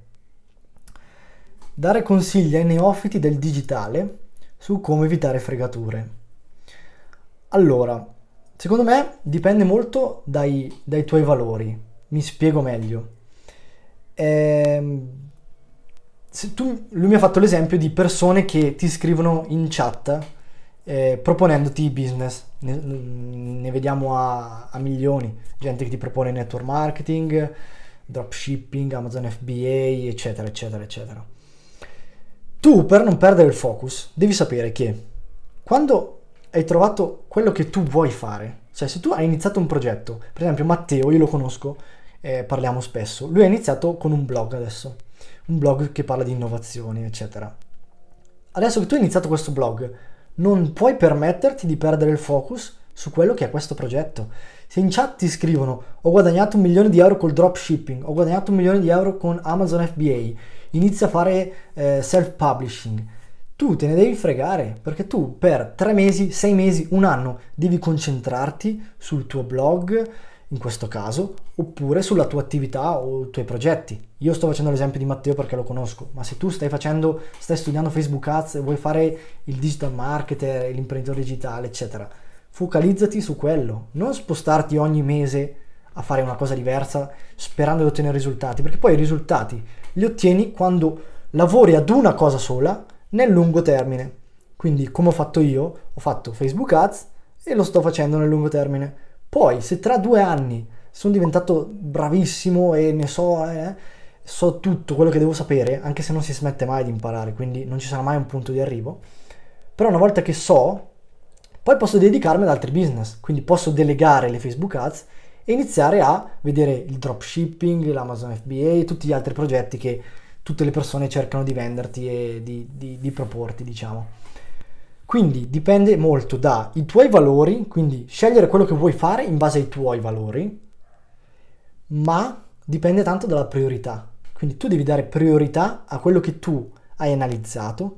dare consigli ai neofiti del digitale su come evitare fregature. Allora, secondo me dipende molto dai, dai tuoi valori. Mi spiego meglio. Ehm, tu, lui mi ha fatto l'esempio di persone che ti scrivono in chat eh, proponendoti business. Ne, ne vediamo a, a, milioni. Gente che ti propone network marketing, dropshipping, Amazon FBA, eccetera, eccetera, eccetera. Tu per non perdere il focus devi sapere che quando hai trovato quello che tu vuoi fare. Cioè, se tu hai iniziato un progetto, per esempio Matteo, io lo conosco, eh, parliamo spesso, lui ha iniziato con un blog adesso, un blog che parla di innovazioni, eccetera. Adesso che tu hai iniziato questo blog, non puoi permetterti di perdere il focus su quello che è questo progetto. Se in chat ti scrivono ho guadagnato un milione di euro col dropshipping, ho guadagnato un milione di euro con Amazon FBA, inizia a fare eh, self-publishing, tu te ne devi fregare perché tu per tre mesi, sei mesi, un anno devi concentrarti sul tuo blog, in questo caso, oppure sulla tua attività o i tuoi progetti. Io sto facendo l'esempio di Matteo perché lo conosco, ma se tu stai facendo, stai studiando Facebook Ads e vuoi fare il digital marketer, l'imprenditore digitale, eccetera, focalizzati su quello, non spostarti ogni mese a fare una cosa diversa sperando di ottenere risultati, perché poi i risultati li ottieni quando lavori ad una cosa sola nel lungo termine. Quindi come ho fatto io, ho fatto Facebook Ads e lo sto facendo nel lungo termine. Poi se tra due anni sono diventato bravissimo e ne so, eh, so tutto quello che devo sapere, anche se non si smette mai di imparare, quindi non ci sarà mai un punto di arrivo, però una volta che so, poi posso dedicarmi ad altri business, quindi posso delegare le Facebook Ads e iniziare a vedere il dropshipping, l'Amazon FBA, e tutti gli altri progetti che tutte le persone cercano di venderti e di, di, di proporti, diciamo. Quindi dipende molto dai tuoi valori, quindi scegliere quello che vuoi fare in base ai tuoi valori, ma dipende tanto dalla priorità. Quindi tu devi dare priorità a quello che tu hai analizzato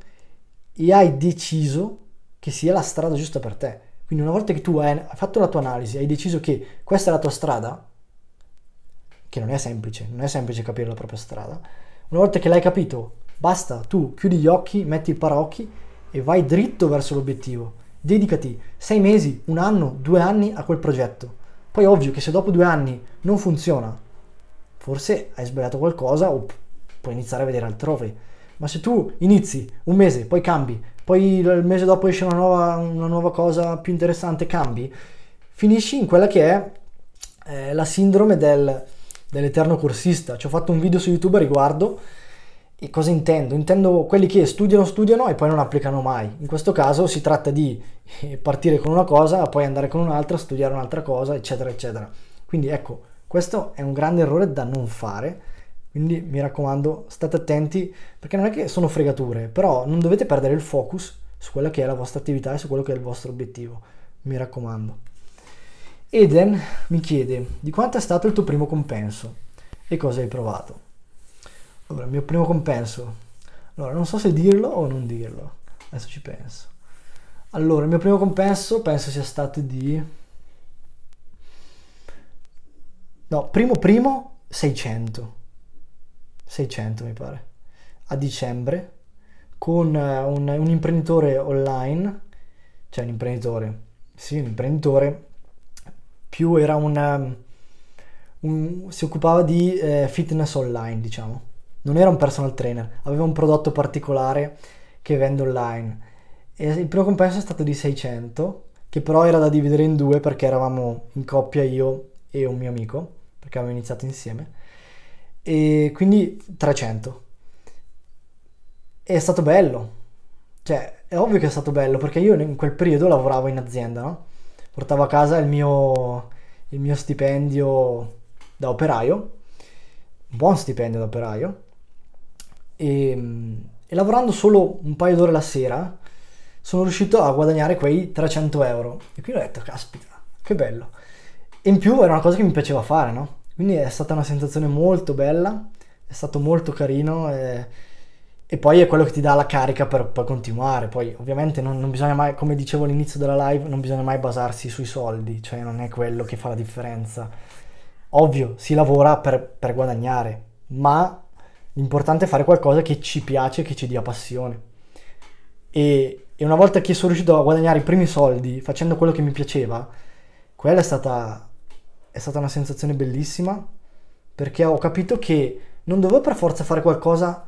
e hai deciso che sia la strada giusta per te. Quindi una volta che tu hai fatto la tua analisi, hai deciso che questa è la tua strada, che non è semplice, non è semplice capire la propria strada, una volta che l'hai capito, basta, tu chiudi gli occhi, metti il paraocchi e vai dritto verso l'obiettivo. Dedicati sei mesi, un anno, due anni a quel progetto. Poi è ovvio che se dopo due anni non funziona, forse hai sbagliato qualcosa o puoi iniziare a vedere altrove. Ma se tu inizi un mese, poi cambi, poi il mese dopo esce una nuova, una nuova cosa più interessante, cambi, finisci in quella che è eh, la sindrome del dell'eterno corsista, ci ho fatto un video su YouTube a riguardo e cosa intendo? Intendo quelli che studiano, studiano e poi non applicano mai. In questo caso si tratta di eh, partire con una cosa, poi andare con un'altra, studiare un'altra cosa, eccetera, eccetera. Quindi ecco, questo è un grande errore da non fare. Quindi mi raccomando, state attenti perché non è che sono fregature, però non dovete perdere il focus su quella che è la vostra attività e su quello che è il vostro obiettivo. Mi raccomando. Eden mi chiede di quanto è stato il tuo primo compenso e cosa hai provato. Allora, il mio primo compenso. Allora, non so se dirlo o non dirlo. Adesso ci penso. Allora, il mio primo compenso penso sia stato di... No, primo primo 600. 600 mi pare. A dicembre con eh, un, un imprenditore online, cioè un imprenditore, sì, un imprenditore più era una, um, un... si occupava di eh, fitness online, diciamo. Non era un personal trainer, aveva un prodotto particolare che vende online. E il primo compenso è stato di 600, che però era da dividere in due perché eravamo in coppia io e un mio amico, perché avevamo iniziato insieme. E quindi 300. E è stato bello. Cioè, è ovvio che è stato bello perché io in quel periodo lavoravo in azienda, no? portavo a casa il mio, il mio stipendio da operaio, un buon stipendio da operaio, e, ehm, e lavorando solo un paio d'ore la sera sono riuscito a guadagnare quei 300 euro. E qui ho detto, caspita, che bello. E in più era una cosa che mi piaceva fare, no? Quindi è stata una sensazione molto bella, è stato molto carino. E e poi è quello che ti dà la carica per poi continuare. Poi ovviamente non, non bisogna mai, come dicevo all'inizio della live, non bisogna mai basarsi sui soldi, cioè non è quello che fa la differenza. Ovvio, si lavora per, per guadagnare, ma l'importante è fare qualcosa che ci piace, che ci dia passione. E, e una volta che sono riuscito a guadagnare i primi soldi facendo quello che mi piaceva, quella è stata, è stata una sensazione bellissima perché ho capito che non dovevo per forza fare qualcosa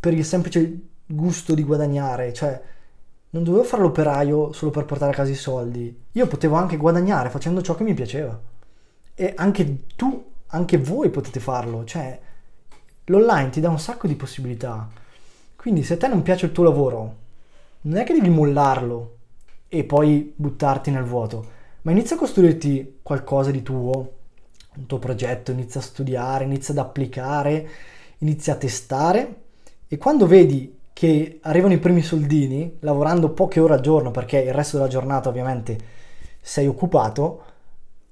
per il semplice gusto di guadagnare, cioè non dovevo fare l'operaio solo per portare a casa i soldi, io potevo anche guadagnare facendo ciò che mi piaceva. E anche tu, anche voi potete farlo, cioè l'online ti dà un sacco di possibilità. Quindi se a te non piace il tuo lavoro, non è che devi mollarlo e poi buttarti nel vuoto, ma inizia a costruirti qualcosa di tuo, un tuo progetto, inizia a studiare, inizia ad applicare, inizia a testare e quando vedi che arrivano i primi soldini, lavorando poche ore al giorno, perché il resto della giornata ovviamente sei occupato,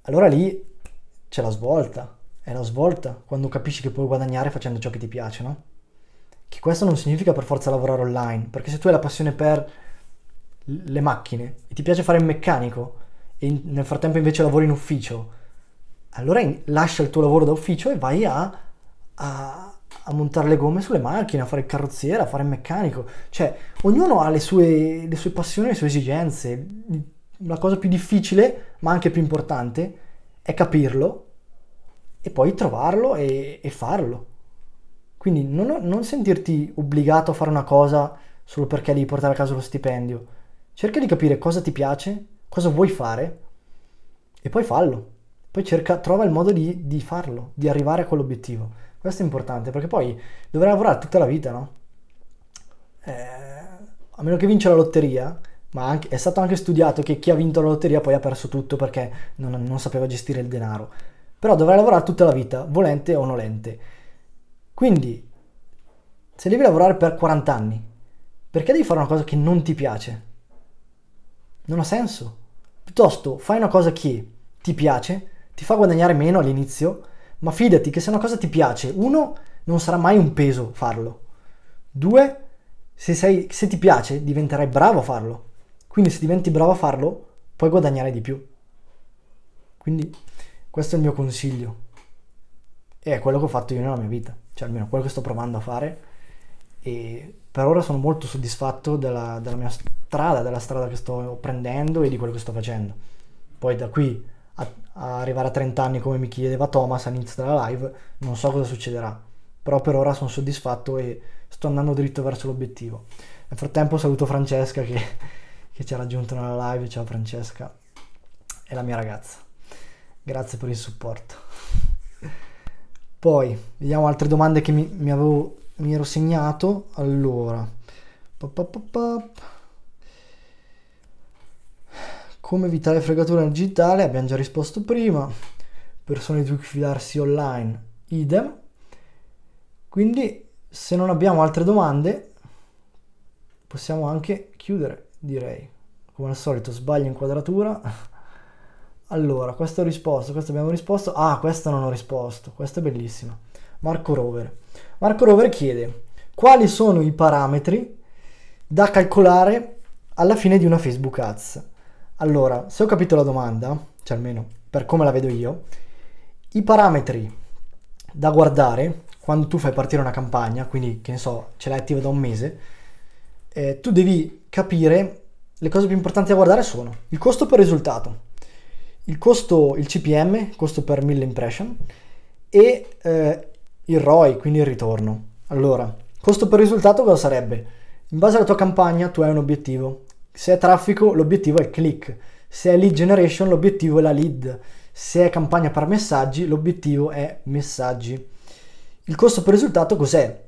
allora lì c'è la svolta. È la svolta quando capisci che puoi guadagnare facendo ciò che ti piace, no? Che questo non significa per forza lavorare online, perché se tu hai la passione per le macchine e ti piace fare il meccanico e nel frattempo invece lavori in ufficio, allora lascia il tuo lavoro da ufficio e vai a, a a montare le gomme sulle macchine, a fare il carrozziere, a fare il meccanico. Cioè, ognuno ha le sue, le sue passioni, le sue esigenze. La cosa più difficile, ma anche più importante, è capirlo e poi trovarlo e, e farlo. Quindi non, non, sentirti obbligato a fare una cosa solo perché devi portare a casa lo stipendio. Cerca di capire cosa ti piace, cosa vuoi fare e poi fallo. Poi cerca, trova il modo di, di farlo, di arrivare a quell'obiettivo. Questo è importante perché poi dovrai lavorare tutta la vita, no? Eh, a meno che vince la lotteria, ma anche, è stato anche studiato che chi ha vinto la lotteria poi ha perso tutto perché non, non sapeva gestire il denaro. Però dovrai lavorare tutta la vita, volente o nolente. Quindi, se devi lavorare per 40 anni, perché devi fare una cosa che non ti piace? Non ha senso. Piuttosto fai una cosa che ti piace, ti fa guadagnare meno all'inizio, ma fidati che se una cosa ti piace, uno, non sarà mai un peso farlo, due, se, sei, se ti piace diventerai bravo a farlo, quindi se diventi bravo a farlo puoi guadagnare di più. Quindi questo è il mio consiglio e è quello che ho fatto io nella mia vita, cioè almeno quello che sto provando a fare e per ora sono molto soddisfatto della, della mia strada, della strada che sto prendendo e di quello che sto facendo. Poi da qui a arrivare a 30 anni come mi chiedeva Thomas all'inizio della live, non so cosa succederà, però per ora sono soddisfatto e sto andando dritto verso l'obiettivo. Nel frattempo saluto Francesca che, che ci ha raggiunto nella live, ciao Francesca, è la mia ragazza, grazie per il supporto. Poi, vediamo altre domande che mi, mi, avevo, mi ero segnato, allora... Pop, pop, pop. Come evitare fregatura nel digitale? Abbiamo già risposto prima. Persone di cui fidarsi online, idem. Quindi se non abbiamo altre domande possiamo anche chiudere, direi. Come al solito sbaglio inquadratura. Allora, questo ho risposto, questo abbiamo risposto. Ah, questa non ho risposto, questa è bellissima. Marco Rover. Marco Rover chiede quali sono i parametri da calcolare alla fine di una Facebook Ads. Allora, se ho capito la domanda, cioè almeno per come la vedo io, i parametri da guardare quando tu fai partire una campagna, quindi che ne so, ce l'hai attiva da un mese, eh, tu devi capire le cose più importanti da guardare sono il costo per risultato, il costo, il CPM, costo per 1000 impression, e eh, il ROI, quindi il ritorno. Allora, costo per risultato cosa sarebbe? In base alla tua campagna tu hai un obiettivo, se è traffico l'obiettivo è il click, se è lead generation l'obiettivo è la lead, se è campagna per messaggi l'obiettivo è messaggi. Il costo per risultato cos'è?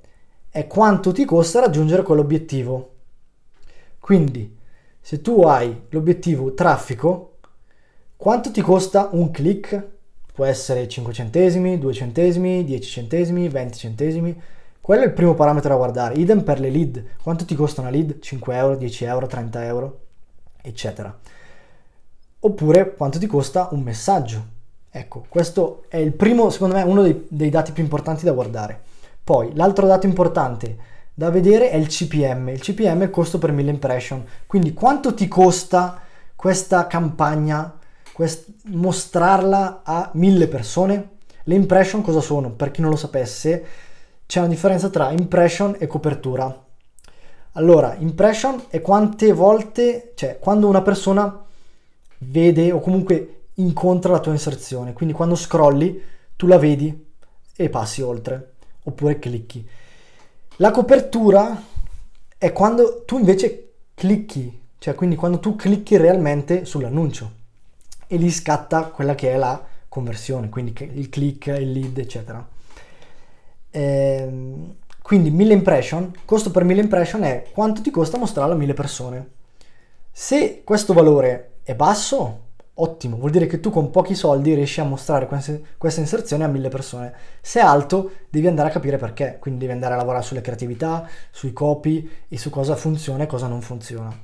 È quanto ti costa raggiungere quell'obiettivo. Quindi, se tu hai l'obiettivo traffico, quanto ti costa un click? Può essere 5 centesimi, 2 centesimi, 10 centesimi, 20 centesimi, quello è il primo parametro da guardare. Idem per le lead. Quanto ti costa una lead? 5 euro, 10 euro, 30 euro, eccetera. Oppure quanto ti costa un messaggio. Ecco, questo è il primo, secondo me, uno dei, dei dati più importanti da guardare. Poi, l'altro dato importante da vedere è il CPM. Il CPM è il costo per mille impression. Quindi quanto ti costa questa campagna, quest- mostrarla a mille persone? Le impression cosa sono? Per chi non lo sapesse, c'è una differenza tra impression e copertura. Allora, impression è quante volte, cioè quando una persona vede o comunque incontra la tua inserzione, quindi quando scrolli tu la vedi e passi oltre, oppure clicchi. La copertura è quando tu invece clicchi, cioè quindi quando tu clicchi realmente sull'annuncio e lì scatta quella che è la conversione, quindi il click, il lead, eccetera. Ehm, quindi 1000 impression, costo per 1000 impression è quanto ti costa mostrarlo a 1000 persone. Se questo valore è basso, ottimo, vuol dire che tu con pochi soldi riesci a mostrare questa inserzione a 1000 persone. Se è alto, devi andare a capire perché, quindi devi andare a lavorare sulle creatività, sui copy e su cosa funziona e cosa non funziona.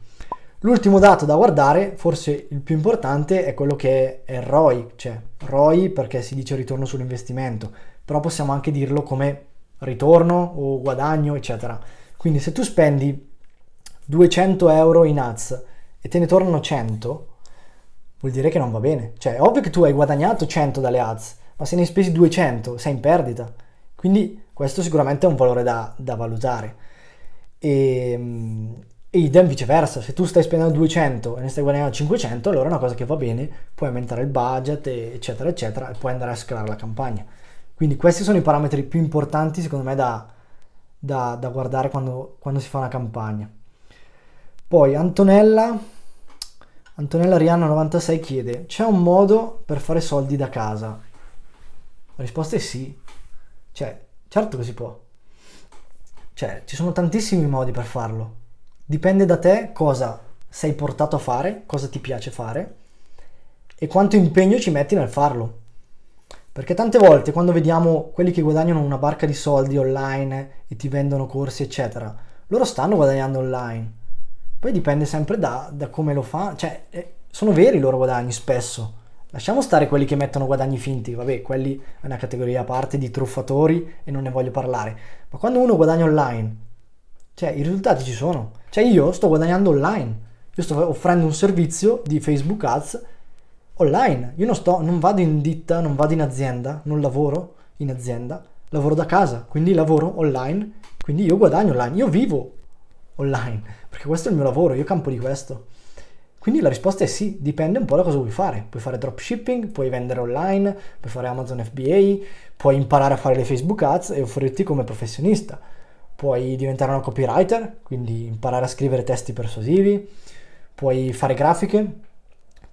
L'ultimo dato da guardare, forse il più importante, è quello che è il ROI, cioè ROI perché si dice ritorno sull'investimento però possiamo anche dirlo come ritorno o guadagno, eccetera. Quindi se tu spendi 200 euro in ads e te ne tornano 100, vuol dire che non va bene. Cioè, è ovvio che tu hai guadagnato 100 dalle ads, ma se ne hai spesi 200 sei in perdita. Quindi questo sicuramente è un valore da, da valutare. Ehm, e, e idem viceversa, se tu stai spendendo 200 e ne stai guadagnando 500, allora è una cosa che va bene, puoi aumentare il budget, eccetera, eccetera, e puoi andare a scalare la campagna. Quindi questi sono i parametri più importanti secondo me da, da, da guardare quando, quando, si fa una campagna. Poi Antonella, Antonella Rihanna 96 chiede, c'è un modo per fare soldi da casa? La risposta è sì, cioè certo che si può. Cioè ci sono tantissimi modi per farlo. Dipende da te cosa sei portato a fare, cosa ti piace fare e quanto impegno ci metti nel farlo perché tante volte quando vediamo quelli che guadagnano una barca di soldi online e ti vendono corsi, eccetera, loro stanno guadagnando online. Poi dipende sempre da, da come lo fa, cioè eh, sono veri i loro guadagni spesso. Lasciamo stare quelli che mettono guadagni finti, vabbè, quelli è una categoria a parte di truffatori e non ne voglio parlare. Ma quando uno guadagna online, cioè i risultati ci sono. Cioè io sto guadagnando online, io sto offrendo un servizio di Facebook Ads online. Io non, sto, non vado in ditta, non vado in azienda, non lavoro in azienda, lavoro da casa, quindi lavoro online, quindi io guadagno online, io vivo online, perché questo è il mio lavoro, io campo di questo. Quindi la risposta è sì, dipende un po' da cosa vuoi fare. Puoi fare dropshipping, puoi vendere online, puoi fare Amazon FBA, puoi imparare a fare le Facebook Ads e offrirti come professionista. Puoi diventare una copywriter, quindi imparare a scrivere testi persuasivi, puoi fare grafiche,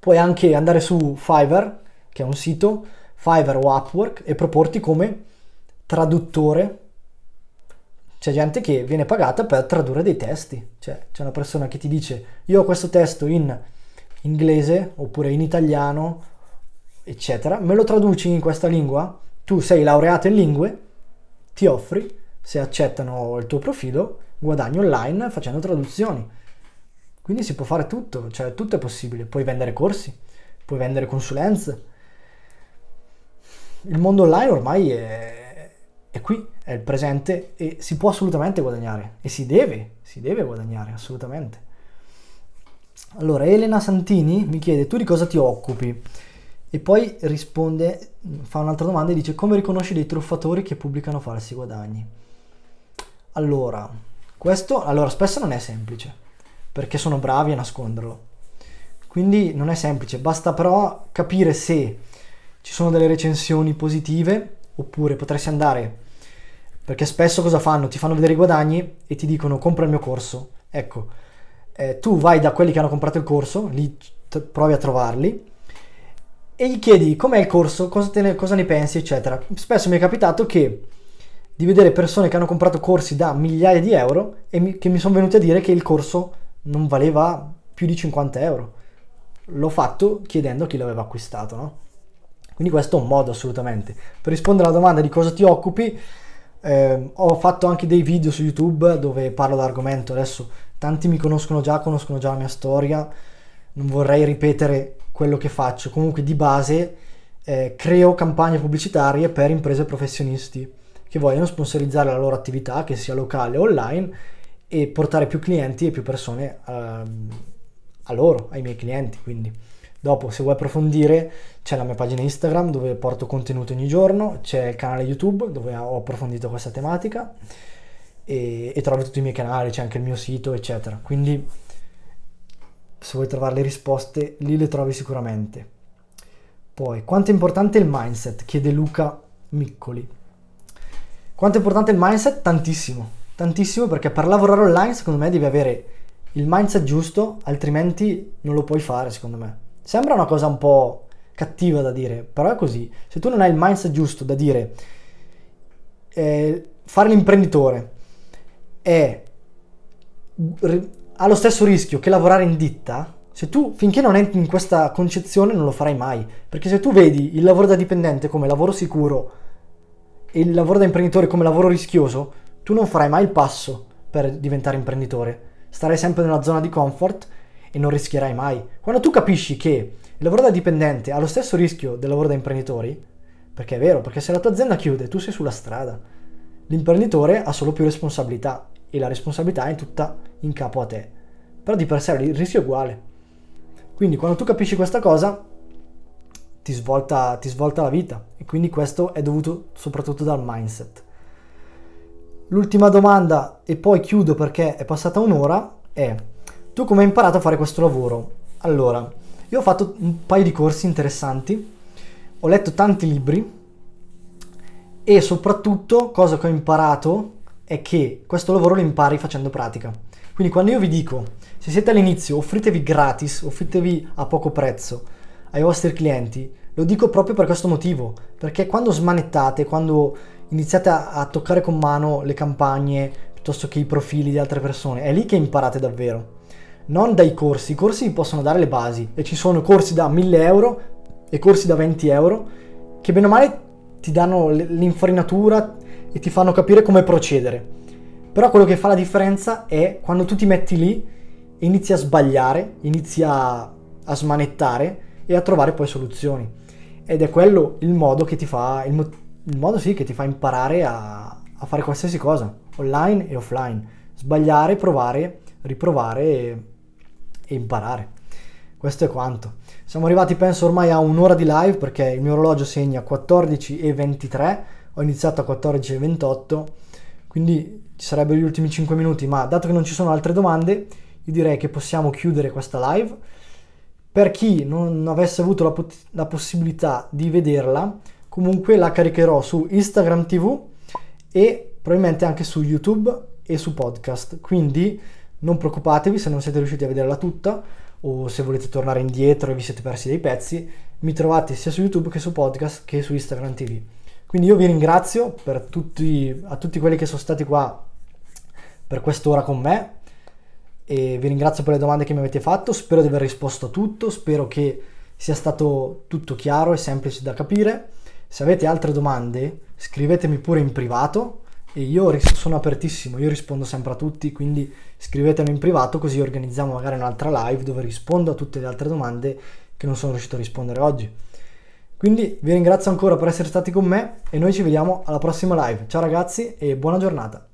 puoi anche andare su Fiverr, che è un sito, Fiverr o Upwork, e proporti come traduttore. C'è gente che viene pagata per tradurre dei testi, cioè c'è una persona che ti dice io ho questo testo in inglese oppure in italiano, eccetera, me lo traduci in questa lingua, tu sei laureato in lingue, ti offri, se accettano il tuo profilo, guadagni online facendo traduzioni quindi si può fare tutto, cioè tutto è possibile. Puoi vendere corsi, puoi vendere consulenze. Il mondo online ormai è, è qui, è il presente e si può assolutamente guadagnare e si deve, si deve guadagnare assolutamente. Allora, Elena Santini mi chiede tu di cosa ti occupi? E poi risponde, fa un'altra domanda e dice come riconosci dei truffatori che pubblicano falsi guadagni? Allora, questo allora, spesso non è semplice perché sono bravi a nasconderlo. Quindi non è semplice, basta però capire se ci sono delle recensioni positive oppure potresti andare, perché spesso cosa fanno? Ti fanno vedere i guadagni e ti dicono compra il mio corso. Ecco, eh, tu vai da quelli che hanno comprato il corso, lì t- provi a trovarli e gli chiedi com'è il corso, cosa, ne, cosa ne pensi, eccetera. Spesso mi è capitato che di vedere persone che hanno comprato corsi da migliaia di euro e mi, che mi sono venute a dire che il corso non valeva più di 50 euro. L'ho fatto chiedendo chi l'aveva acquistato, no? Quindi questo è un modo assolutamente. Per rispondere alla domanda di cosa ti occupi, eh, ho fatto anche dei video su YouTube dove parlo d'argomento. Adesso tanti mi conoscono già, conoscono già la mia storia. Non vorrei ripetere quello che faccio. Comunque di base eh, creo campagne pubblicitarie per imprese professionisti che vogliono sponsorizzare la loro attività, che sia locale o online, e portare più clienti e più persone a, ehm, a loro, ai miei clienti. Quindi dopo se vuoi approfondire c'è la mia pagina Instagram dove porto contenuti ogni giorno, c'è il canale YouTube dove ho approfondito questa tematica e, e trovi tutti i miei canali, c'è anche il mio sito eccetera. Quindi se vuoi trovare le risposte lì le trovi sicuramente. Poi, quanto è importante il mindset? chiede Luca Miccoli. Quanto è importante il mindset? Tantissimo tantissimo perché per lavorare online secondo me devi avere il mindset giusto, altrimenti non lo puoi fare secondo me. Sembra una cosa un po' cattiva da dire, però è così. Se tu non hai il mindset giusto da dire eh, fare l'imprenditore è ha lo stesso rischio che lavorare in ditta, se tu finché non entri in questa concezione non lo farai mai, perché se tu vedi il lavoro da dipendente come lavoro sicuro e il lavoro da imprenditore come lavoro rischioso, tu non farai mai il passo per diventare imprenditore. Starai sempre nella zona di comfort e non rischierai mai. Quando tu capisci che il lavoro da dipendente ha lo stesso rischio del lavoro da imprenditori, perché è vero, perché se la tua azienda chiude, tu sei sulla strada. L'imprenditore ha solo più responsabilità e la responsabilità è tutta in capo a te. Però di per sé il rischio è uguale. Quindi quando tu capisci questa cosa, ti svolta, ti svolta la vita e quindi questo è dovuto soprattutto dal mindset. L'ultima domanda, e poi chiudo perché è passata un'ora, è tu come hai imparato a fare questo lavoro? Allora, io ho fatto un paio di corsi interessanti, ho letto tanti libri e soprattutto cosa che ho imparato è che questo lavoro lo impari facendo pratica. Quindi quando io vi dico, se siete all'inizio, offritevi gratis, offritevi a poco prezzo ai vostri clienti, lo dico proprio per questo motivo, perché quando smanettate, quando iniziate a, a toccare con mano le campagne piuttosto che i profili di altre persone. È lì che imparate davvero. Non dai corsi, i corsi vi possono dare le basi e ci sono corsi da 1000 euro e corsi da 20 euro che bene o male ti danno l'infarinatura e ti fanno capire come procedere. Però quello che fa la differenza è quando tu ti metti lì e inizi a sbagliare, inizi a, a smanettare e a trovare poi soluzioni. Ed è quello il modo che ti fa, il, in modo sì che ti fa imparare a, a fare qualsiasi cosa, online e offline. Sbagliare, provare, riprovare e, e imparare. Questo è quanto. Siamo arrivati penso ormai a un'ora di live perché il mio orologio segna 14.23, ho iniziato a 14.28, quindi ci sarebbero gli ultimi 5 minuti, ma dato che non ci sono altre domande, io direi che possiamo chiudere questa live. Per chi non avesse avuto la, la possibilità di vederla, comunque la caricherò su Instagram TV e probabilmente anche su YouTube e su podcast. Quindi non preoccupatevi se non siete riusciti a vederla tutta o se volete tornare indietro e vi siete persi dei pezzi, mi trovate sia su YouTube che su podcast che su Instagram TV. Quindi io vi ringrazio per tutti, a tutti quelli che sono stati qua per quest'ora con me e vi ringrazio per le domande che mi avete fatto, spero di aver risposto a tutto, spero che sia stato tutto chiaro e semplice da capire se avete altre domande, scrivetemi pure in privato e io sono apertissimo, io rispondo sempre a tutti, quindi scrivetemi in privato così organizziamo magari un'altra live dove rispondo a tutte le altre domande che non sono riuscito a rispondere oggi. Quindi vi ringrazio ancora per essere stati con me e noi ci vediamo alla prossima live. Ciao ragazzi e buona giornata.